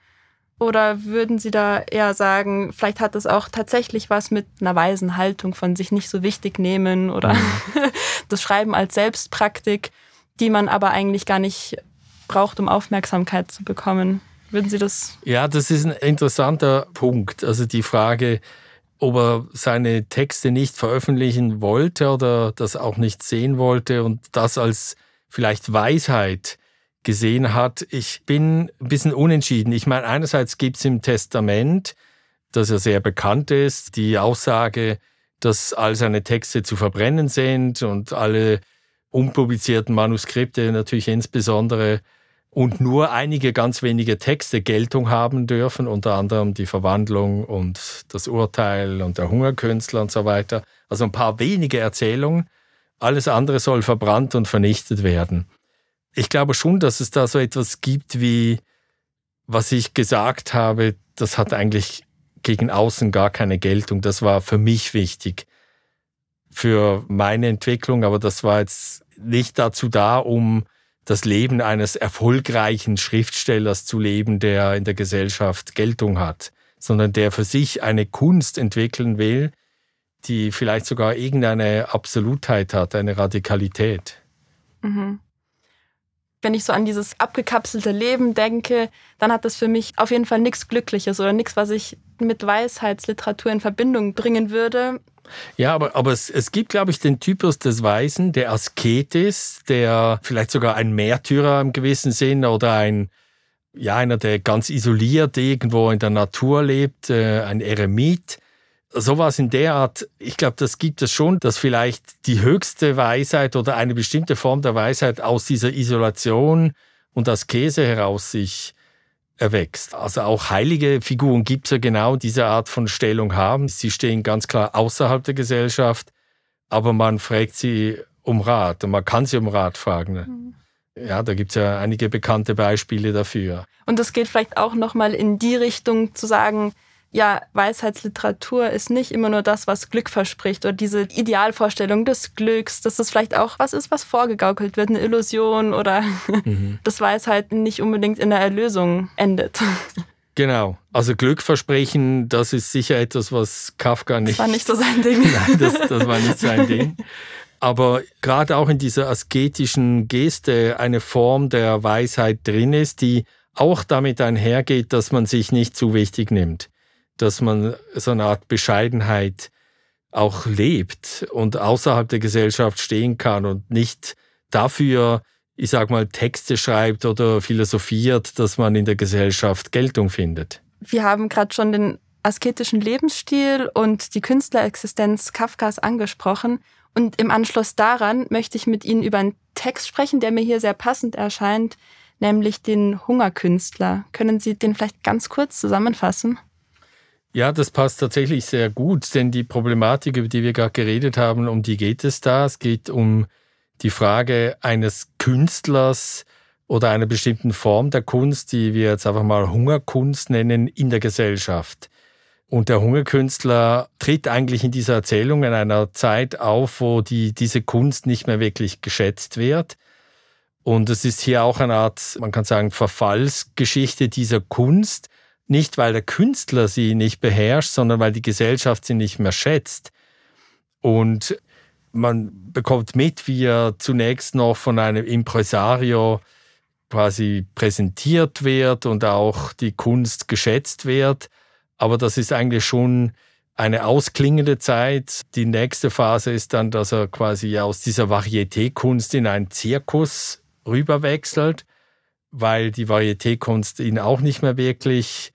Oder würden Sie da eher sagen, vielleicht hat das auch tatsächlich was mit einer weisen Haltung von sich nicht so wichtig nehmen oder mhm. das Schreiben als Selbstpraktik, die man aber eigentlich gar nicht braucht, um Aufmerksamkeit zu bekommen. Würden Sie das? Ja, das ist ein interessanter Punkt. Also die Frage, ob er seine Texte nicht veröffentlichen wollte oder das auch nicht sehen wollte und das als vielleicht Weisheit gesehen hat. Ich bin ein bisschen unentschieden. Ich meine, einerseits gibt es im Testament, das ja sehr bekannt ist, die Aussage, dass all seine Texte zu verbrennen sind und alle unpublizierten Manuskripte natürlich insbesondere und nur einige ganz wenige Texte Geltung haben dürfen, unter anderem die Verwandlung und das Urteil und der Hungerkünstler und so weiter. Also ein paar wenige Erzählungen. Alles andere soll verbrannt und vernichtet werden. Ich glaube schon, dass es da so etwas gibt wie, was ich gesagt habe, das hat eigentlich gegen außen gar keine Geltung. Das war für mich wichtig, für meine Entwicklung, aber das war jetzt nicht dazu da, um das Leben eines erfolgreichen Schriftstellers zu leben, der in der Gesellschaft Geltung hat, sondern der für sich eine Kunst entwickeln will, die vielleicht sogar irgendeine Absolutheit hat, eine Radikalität. Mhm wenn ich so an dieses abgekapselte Leben denke, dann hat das für mich auf jeden Fall nichts Glückliches oder nichts, was ich mit Weisheitsliteratur in Verbindung bringen würde. Ja, aber, aber es, es gibt, glaube ich, den Typus des Weisen, der Asket ist, der vielleicht sogar ein Märtyrer im gewissen Sinn oder ein, ja, einer, der ganz isoliert irgendwo in der Natur lebt, äh, ein Eremit sowas in der Art, ich glaube, das gibt es schon, dass vielleicht die höchste Weisheit oder eine bestimmte Form der Weisheit aus dieser Isolation und aus Käse heraus sich erwächst. Also auch heilige Figuren gibt es ja genau diese Art von Stellung haben. Sie stehen ganz klar außerhalb der Gesellschaft, aber man fragt sie um Rat und man kann sie um Rat fragen. Mhm. Ja, da gibt es ja einige bekannte Beispiele dafür. Und das geht vielleicht auch nochmal in die Richtung zu sagen, ja, Weisheitsliteratur ist nicht immer nur das, was Glück verspricht oder diese Idealvorstellung des Glücks, dass das vielleicht auch was ist, was vorgegaukelt wird, eine Illusion oder mhm. dass Weisheit nicht unbedingt in der Erlösung endet. Genau. Also Glück versprechen, das ist sicher etwas, was Kafka nicht. Das war nicht so sein Ding. Nein, das, das war nicht sein Ding. Aber gerade auch in dieser asketischen Geste eine Form der Weisheit drin ist, die auch damit einhergeht, dass man sich nicht zu wichtig nimmt dass man so eine Art Bescheidenheit auch lebt und außerhalb der Gesellschaft stehen kann und nicht dafür, ich sag mal, Texte schreibt oder philosophiert, dass man in der Gesellschaft Geltung findet. Wir haben gerade schon den asketischen Lebensstil und die Künstlerexistenz Kafkas angesprochen. Und im Anschluss daran möchte ich mit Ihnen über einen Text sprechen, der mir hier sehr passend erscheint, nämlich den Hungerkünstler. Können Sie den vielleicht ganz kurz zusammenfassen? Ja, das passt tatsächlich sehr gut, denn die Problematik, über die wir gerade geredet haben, um die geht es da. Es geht um die Frage eines Künstlers oder einer bestimmten Form der Kunst, die wir jetzt einfach mal Hungerkunst nennen, in der Gesellschaft. Und der Hungerkünstler tritt eigentlich in dieser Erzählung in einer Zeit auf, wo die, diese Kunst nicht mehr wirklich geschätzt wird. Und es ist hier auch eine Art, man kann sagen, Verfallsgeschichte dieser Kunst nicht, weil der Künstler sie nicht beherrscht, sondern weil die Gesellschaft sie nicht mehr schätzt. Und man bekommt mit, wie er zunächst noch von einem Impresario quasi präsentiert wird und auch die Kunst geschätzt wird. Aber das ist eigentlich schon eine ausklingende Zeit. Die nächste Phase ist dann, dass er quasi aus dieser Varieté-Kunst in einen Zirkus rüberwechselt weil die Varietékunst ihn auch nicht mehr wirklich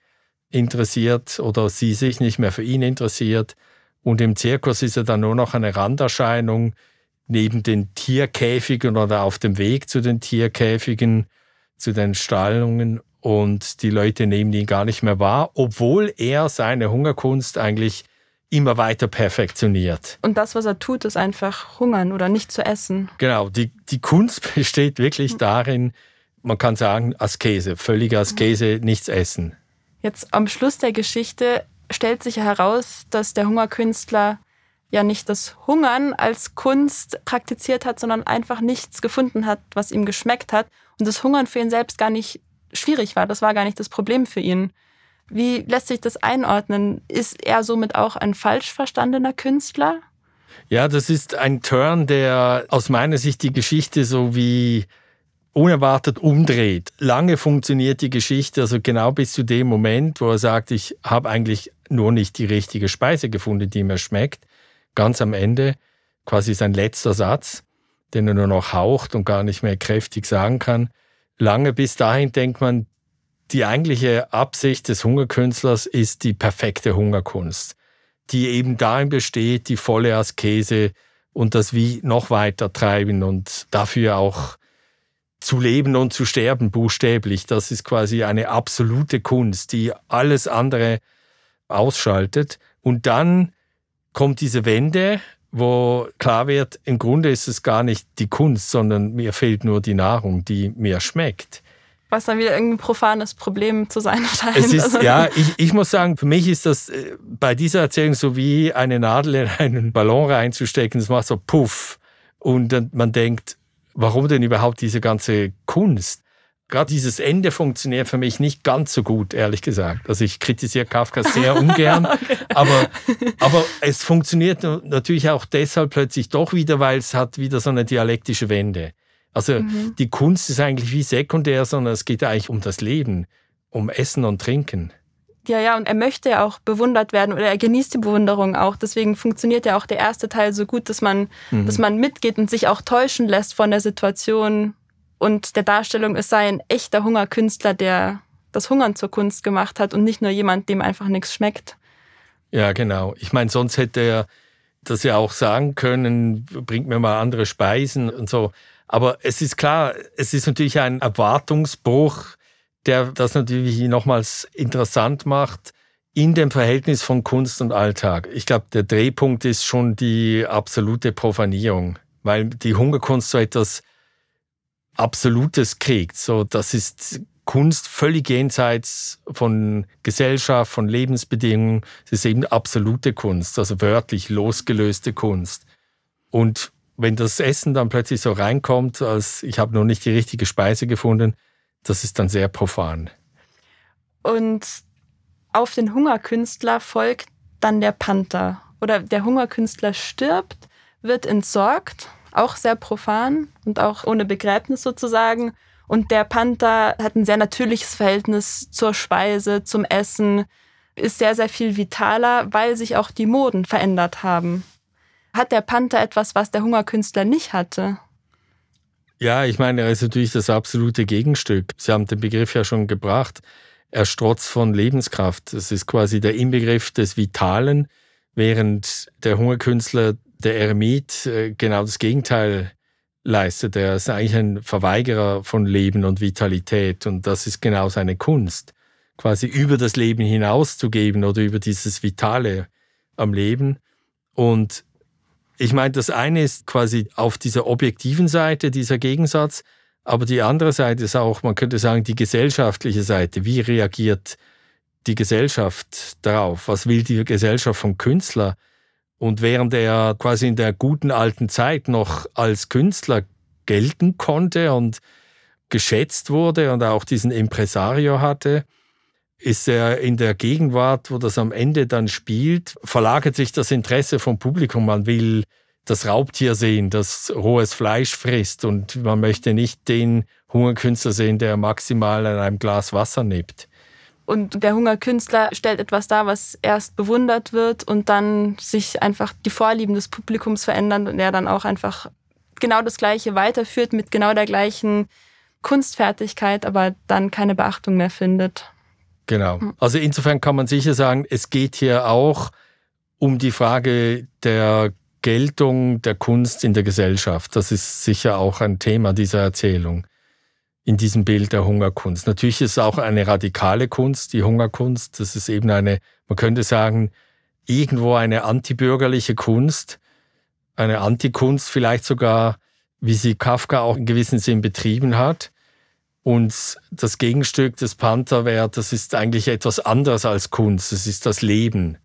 interessiert oder sie sich nicht mehr für ihn interessiert. Und im Zirkus ist er dann nur noch eine Randerscheinung neben den Tierkäfigen oder auf dem Weg zu den Tierkäfigen, zu den Stallungen. Und die Leute nehmen ihn gar nicht mehr wahr, obwohl er seine Hungerkunst eigentlich immer weiter perfektioniert. Und das, was er tut, ist einfach hungern oder nicht zu essen. Genau, die, die Kunst besteht wirklich hm. darin, man kann sagen, Askese, völlige Askese, mhm. nichts essen. Jetzt am Schluss der Geschichte stellt sich heraus, dass der Hungerkünstler ja nicht das Hungern als Kunst praktiziert hat, sondern einfach nichts gefunden hat, was ihm geschmeckt hat. Und das Hungern für ihn selbst gar nicht schwierig war. Das war gar nicht das Problem für ihn. Wie lässt sich das einordnen? Ist er somit auch ein falsch verstandener Künstler? Ja, das ist ein Turn, der aus meiner Sicht die Geschichte so wie unerwartet umdreht. Lange funktioniert die Geschichte, also genau bis zu dem Moment, wo er sagt, ich habe eigentlich nur nicht die richtige Speise gefunden, die mir schmeckt. Ganz am Ende quasi sein letzter Satz, den er nur noch haucht und gar nicht mehr kräftig sagen kann. Lange bis dahin denkt man, die eigentliche Absicht des Hungerkünstlers ist die perfekte Hungerkunst, die eben darin besteht, die volle Askese und das Wie noch weiter treiben und dafür auch zu leben und zu sterben, buchstäblich. Das ist quasi eine absolute Kunst, die alles andere ausschaltet. Und dann kommt diese Wende, wo klar wird, im Grunde ist es gar nicht die Kunst, sondern mir fehlt nur die Nahrung, die mir schmeckt. Was dann wieder irgendein profanes Problem zu sein scheint. Es halt. ist, also ja, ich, ich muss sagen, für mich ist das äh, bei dieser Erzählung so wie eine Nadel in einen Ballon reinzustecken. Das macht so Puff. Und dann, man denkt, warum denn überhaupt diese ganze Kunst? Gerade dieses Ende funktioniert für mich nicht ganz so gut, ehrlich gesagt. Also ich kritisiere Kafka sehr ungern, okay. aber, aber es funktioniert natürlich auch deshalb plötzlich doch wieder, weil es hat wieder so eine dialektische Wende. Also mhm. die Kunst ist eigentlich wie sekundär, sondern es geht eigentlich um das Leben, um Essen und Trinken. Ja, ja, und er möchte ja auch bewundert werden oder er genießt die Bewunderung auch. Deswegen funktioniert ja auch der erste Teil so gut, dass man, mhm. dass man mitgeht und sich auch täuschen lässt von der Situation und der Darstellung, es sei ein echter Hungerkünstler, der das Hungern zur Kunst gemacht hat und nicht nur jemand, dem einfach nichts schmeckt. Ja, genau. Ich meine, sonst hätte er das ja auch sagen können, bringt mir mal andere Speisen und so. Aber es ist klar, es ist natürlich ein Erwartungsbruch der das natürlich nochmals interessant macht in dem Verhältnis von Kunst und Alltag. Ich glaube, der Drehpunkt ist schon die absolute Profanierung, weil die Hungerkunst so etwas Absolutes kriegt. So, das ist Kunst völlig jenseits von Gesellschaft, von Lebensbedingungen. Es ist eben absolute Kunst, also wörtlich losgelöste Kunst. Und wenn das Essen dann plötzlich so reinkommt, als ich habe noch nicht die richtige Speise gefunden, das ist dann sehr profan. Und auf den Hungerkünstler folgt dann der Panther. Oder der Hungerkünstler stirbt, wird entsorgt, auch sehr profan und auch ohne Begräbnis sozusagen. Und der Panther hat ein sehr natürliches Verhältnis zur Speise, zum Essen, ist sehr, sehr viel vitaler, weil sich auch die Moden verändert haben. Hat der Panther etwas, was der Hungerkünstler nicht hatte? Ja, ich meine, er ist natürlich das absolute Gegenstück. Sie haben den Begriff ja schon gebracht. Er strotzt von Lebenskraft. Das ist quasi der Inbegriff des Vitalen, während der Hungerkünstler, der Eremit, äh, genau das Gegenteil leistet. Er ist eigentlich ein Verweigerer von Leben und Vitalität und das ist genau seine Kunst, quasi über das Leben hinauszugeben oder über dieses Vitale am Leben. Und ich meine, das eine ist quasi auf dieser objektiven Seite dieser Gegensatz, aber die andere Seite ist auch, man könnte sagen, die gesellschaftliche Seite. Wie reagiert die Gesellschaft darauf? Was will die Gesellschaft vom Künstler? Und während er quasi in der guten alten Zeit noch als Künstler gelten konnte und geschätzt wurde und auch diesen Impresario hatte, ist er in der Gegenwart, wo das am Ende dann spielt, verlagert sich das Interesse vom Publikum. Man will das Raubtier sehen, das rohes Fleisch frisst und man möchte nicht den Hungerkünstler sehen, der maximal an einem Glas Wasser nippt. Und der Hungerkünstler stellt etwas dar, was erst bewundert wird und dann sich einfach die Vorlieben des Publikums verändern und er dann auch einfach genau das Gleiche weiterführt mit genau der gleichen Kunstfertigkeit, aber dann keine Beachtung mehr findet. Genau. Hm. Also insofern kann man sicher sagen, es geht hier auch um die Frage der Geltung der Kunst in der Gesellschaft. Das ist sicher auch ein Thema dieser Erzählung, in diesem Bild der Hungerkunst. Natürlich ist es auch eine radikale Kunst, die Hungerkunst. Das ist eben eine, man könnte sagen, irgendwo eine antibürgerliche Kunst, eine Antikunst vielleicht sogar, wie sie Kafka auch in gewissem Sinn betrieben hat. Und das Gegenstück des Panther wäre, das ist eigentlich etwas anderes als Kunst, es ist das Leben.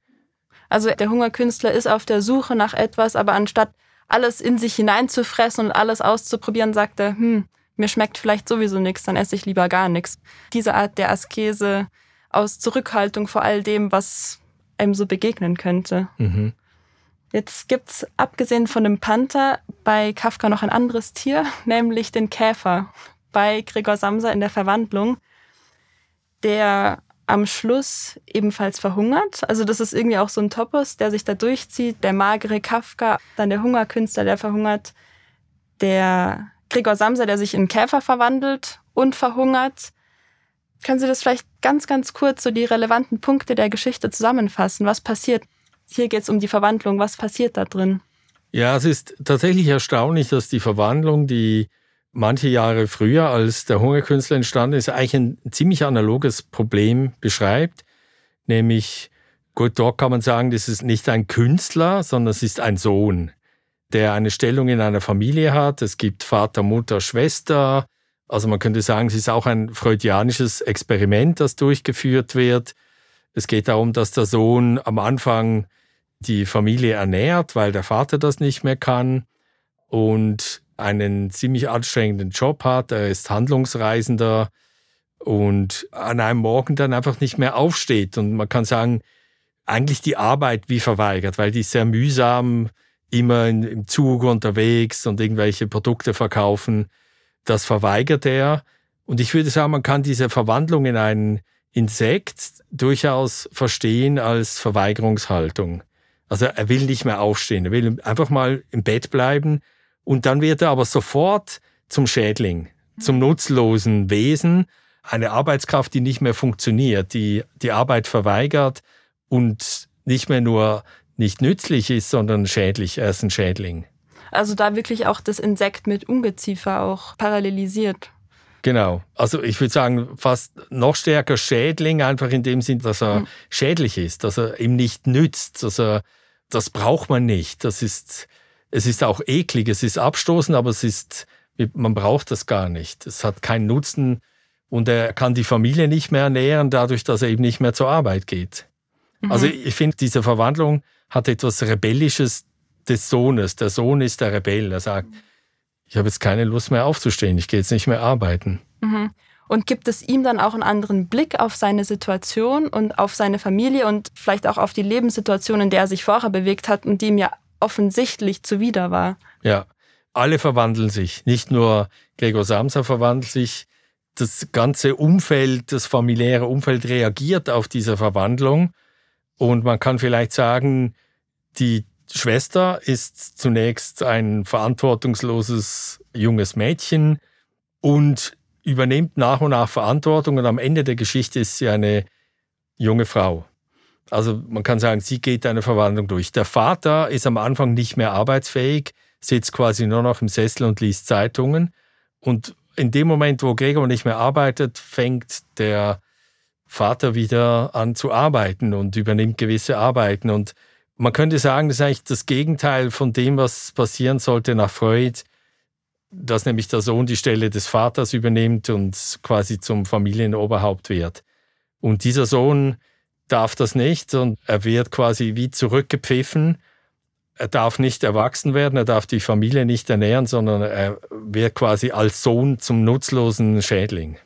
Also der Hungerkünstler ist auf der Suche nach etwas, aber anstatt alles in sich hineinzufressen und alles auszuprobieren, sagt er, hm, mir schmeckt vielleicht sowieso nichts, dann esse ich lieber gar nichts. Diese Art der Askese aus Zurückhaltung vor all dem, was einem so begegnen könnte. Mhm. Jetzt es, abgesehen von dem Panther bei Kafka noch ein anderes Tier, nämlich den Käfer bei Gregor Samsa in der Verwandlung, der am Schluss ebenfalls verhungert. Also das ist irgendwie auch so ein Topos, der sich da durchzieht. Der magere Kafka, dann der Hungerkünstler, der verhungert. Der Gregor Samsa, der sich in Käfer verwandelt und verhungert. Können Sie das vielleicht ganz, ganz kurz so die relevanten Punkte der Geschichte zusammenfassen? Was passiert? Hier geht es um die Verwandlung. Was passiert da drin? Ja, es ist tatsächlich erstaunlich, dass die Verwandlung, die manche Jahre früher, als der Hungerkünstler entstanden ist, eigentlich ein ziemlich analoges Problem beschreibt, nämlich Gut, dort kann man sagen, das ist nicht ein Künstler, sondern es ist ein Sohn, der eine Stellung in einer Familie hat. Es gibt Vater, Mutter, Schwester. Also man könnte sagen, es ist auch ein freudianisches Experiment, das durchgeführt wird. Es geht darum, dass der Sohn am Anfang die Familie ernährt, weil der Vater das nicht mehr kann. Und einen ziemlich anstrengenden Job hat, er ist Handlungsreisender und an einem Morgen dann einfach nicht mehr aufsteht. Und man kann sagen, eigentlich die Arbeit wie verweigert, weil die ist sehr mühsam, immer in, im Zug unterwegs und irgendwelche Produkte verkaufen. Das verweigert er. Und ich würde sagen, man kann diese Verwandlung in ein Insekt durchaus verstehen als Verweigerungshaltung. Also er will nicht mehr aufstehen, er will einfach mal im Bett bleiben und dann wird er aber sofort zum Schädling, zum nutzlosen Wesen, eine Arbeitskraft, die nicht mehr funktioniert, die die Arbeit verweigert und nicht mehr nur nicht nützlich ist, sondern schädlich, er ist ein Schädling. Also da wirklich auch das Insekt mit Ungeziefer auch parallelisiert. Genau. Also ich würde sagen, fast noch stärker Schädling, einfach in dem Sinn, dass er mhm. schädlich ist, dass er ihm nicht nützt, dass er, das braucht man nicht. Das ist, es ist auch eklig, es ist abstoßend, aber es ist, man braucht das gar nicht. Es hat keinen Nutzen und er kann die Familie nicht mehr ernähren, dadurch, dass er eben nicht mehr zur Arbeit geht. Mhm. Also ich finde, diese Verwandlung hat etwas Rebellisches des Sohnes. Der Sohn ist der Rebell, er sagt, ich habe jetzt keine Lust mehr aufzustehen, ich gehe jetzt nicht mehr arbeiten. Mhm. Und gibt es ihm dann auch einen anderen Blick auf seine Situation und auf seine Familie und vielleicht auch auf die Lebenssituation, in der er sich vorher bewegt hat und die ihm ja offensichtlich zuwider war. Ja, alle verwandeln sich. Nicht nur Gregor Samsa verwandelt sich. Das ganze Umfeld, das familiäre Umfeld reagiert auf diese Verwandlung. Und man kann vielleicht sagen, die Schwester ist zunächst ein verantwortungsloses junges Mädchen und übernimmt nach und nach Verantwortung. Und am Ende der Geschichte ist sie eine junge Frau. Also man kann sagen, sie geht eine Verwandlung durch. Der Vater ist am Anfang nicht mehr arbeitsfähig, sitzt quasi nur noch im Sessel und liest Zeitungen. Und in dem Moment, wo Gregor nicht mehr arbeitet, fängt der Vater wieder an zu arbeiten und übernimmt gewisse Arbeiten. Und man könnte sagen, das ist eigentlich das Gegenteil von dem, was passieren sollte nach Freud, dass nämlich der Sohn die Stelle des Vaters übernimmt und quasi zum Familienoberhaupt wird. Und dieser Sohn darf das nicht und er wird quasi wie zurückgepfiffen. Er darf nicht erwachsen werden, er darf die Familie nicht ernähren, sondern er wird quasi als Sohn zum nutzlosen Schädling.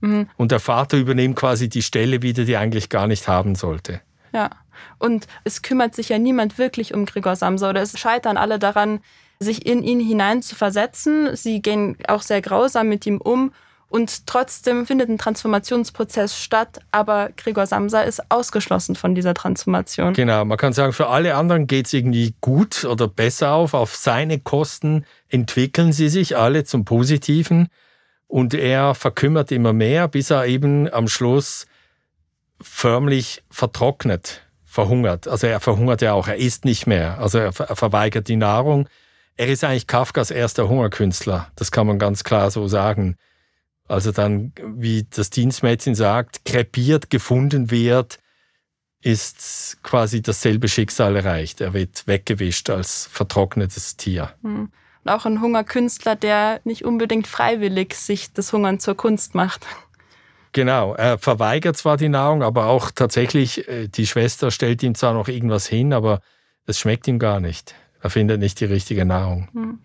Mhm. Und der Vater übernimmt quasi die Stelle wieder, die eigentlich gar nicht haben sollte. Ja, und es kümmert sich ja niemand wirklich um Gregor Samsa oder es scheitern alle daran, sich in ihn hinein zu versetzen. Sie gehen auch sehr grausam mit ihm um und trotzdem findet ein Transformationsprozess statt, aber Gregor Samsa ist ausgeschlossen von dieser Transformation. Genau, man kann sagen, für alle anderen geht es irgendwie gut oder besser auf. Auf seine Kosten entwickeln sie sich alle zum Positiven und er verkümmert immer mehr, bis er eben am Schluss förmlich vertrocknet, verhungert. Also er verhungert ja auch, er isst nicht mehr, also er verweigert die Nahrung. Er ist eigentlich Kafkas erster Hungerkünstler, das kann man ganz klar so sagen also dann, wie das Dienstmädchen sagt, krepiert gefunden wird, ist quasi dasselbe Schicksal erreicht. Er wird weggewischt als vertrocknetes Tier. Hm. Und auch ein Hungerkünstler, der nicht unbedingt freiwillig sich das Hungern zur Kunst macht. Genau, er verweigert zwar die Nahrung, aber auch tatsächlich, äh, die Schwester stellt ihm zwar noch irgendwas hin, aber es schmeckt ihm gar nicht. Er findet nicht die richtige Nahrung. Hm.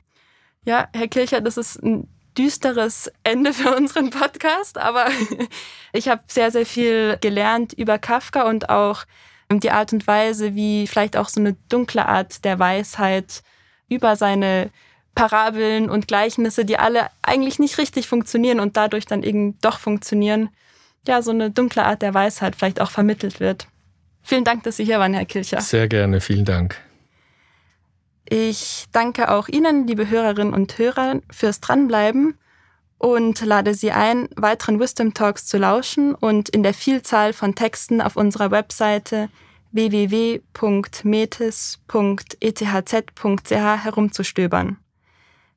Ja, Herr Kircher, das ist ein düsteres Ende für unseren Podcast, aber ich habe sehr, sehr viel gelernt über Kafka und auch die Art und Weise, wie vielleicht auch so eine dunkle Art der Weisheit über seine Parabeln und Gleichnisse, die alle eigentlich nicht richtig funktionieren und dadurch dann eben doch funktionieren, ja, so eine dunkle Art der Weisheit vielleicht auch vermittelt wird. Vielen Dank, dass Sie hier waren, Herr Kircher. Sehr gerne, vielen Dank. Ich danke auch Ihnen, liebe Hörerinnen und Hörer, fürs Dranbleiben und lade Sie ein, weiteren Wisdom Talks zu lauschen und in der Vielzahl von Texten auf unserer Webseite www.metis.ethz.ch herumzustöbern.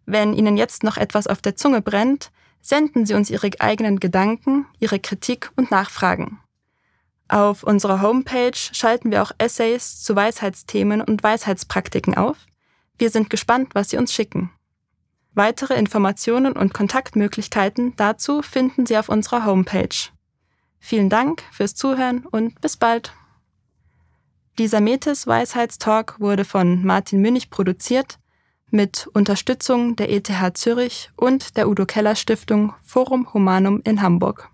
Wenn Ihnen jetzt noch etwas auf der Zunge brennt, senden Sie uns Ihre eigenen Gedanken, Ihre Kritik und Nachfragen. Auf unserer Homepage schalten wir auch Essays zu Weisheitsthemen und Weisheitspraktiken auf wir sind gespannt, was Sie uns schicken. Weitere Informationen und Kontaktmöglichkeiten dazu finden Sie auf unserer Homepage. Vielen Dank fürs Zuhören und bis bald. Dieser Metis Weisheitstalk wurde von Martin Münich produziert mit Unterstützung der ETH Zürich und der Udo Keller Stiftung Forum Humanum in Hamburg.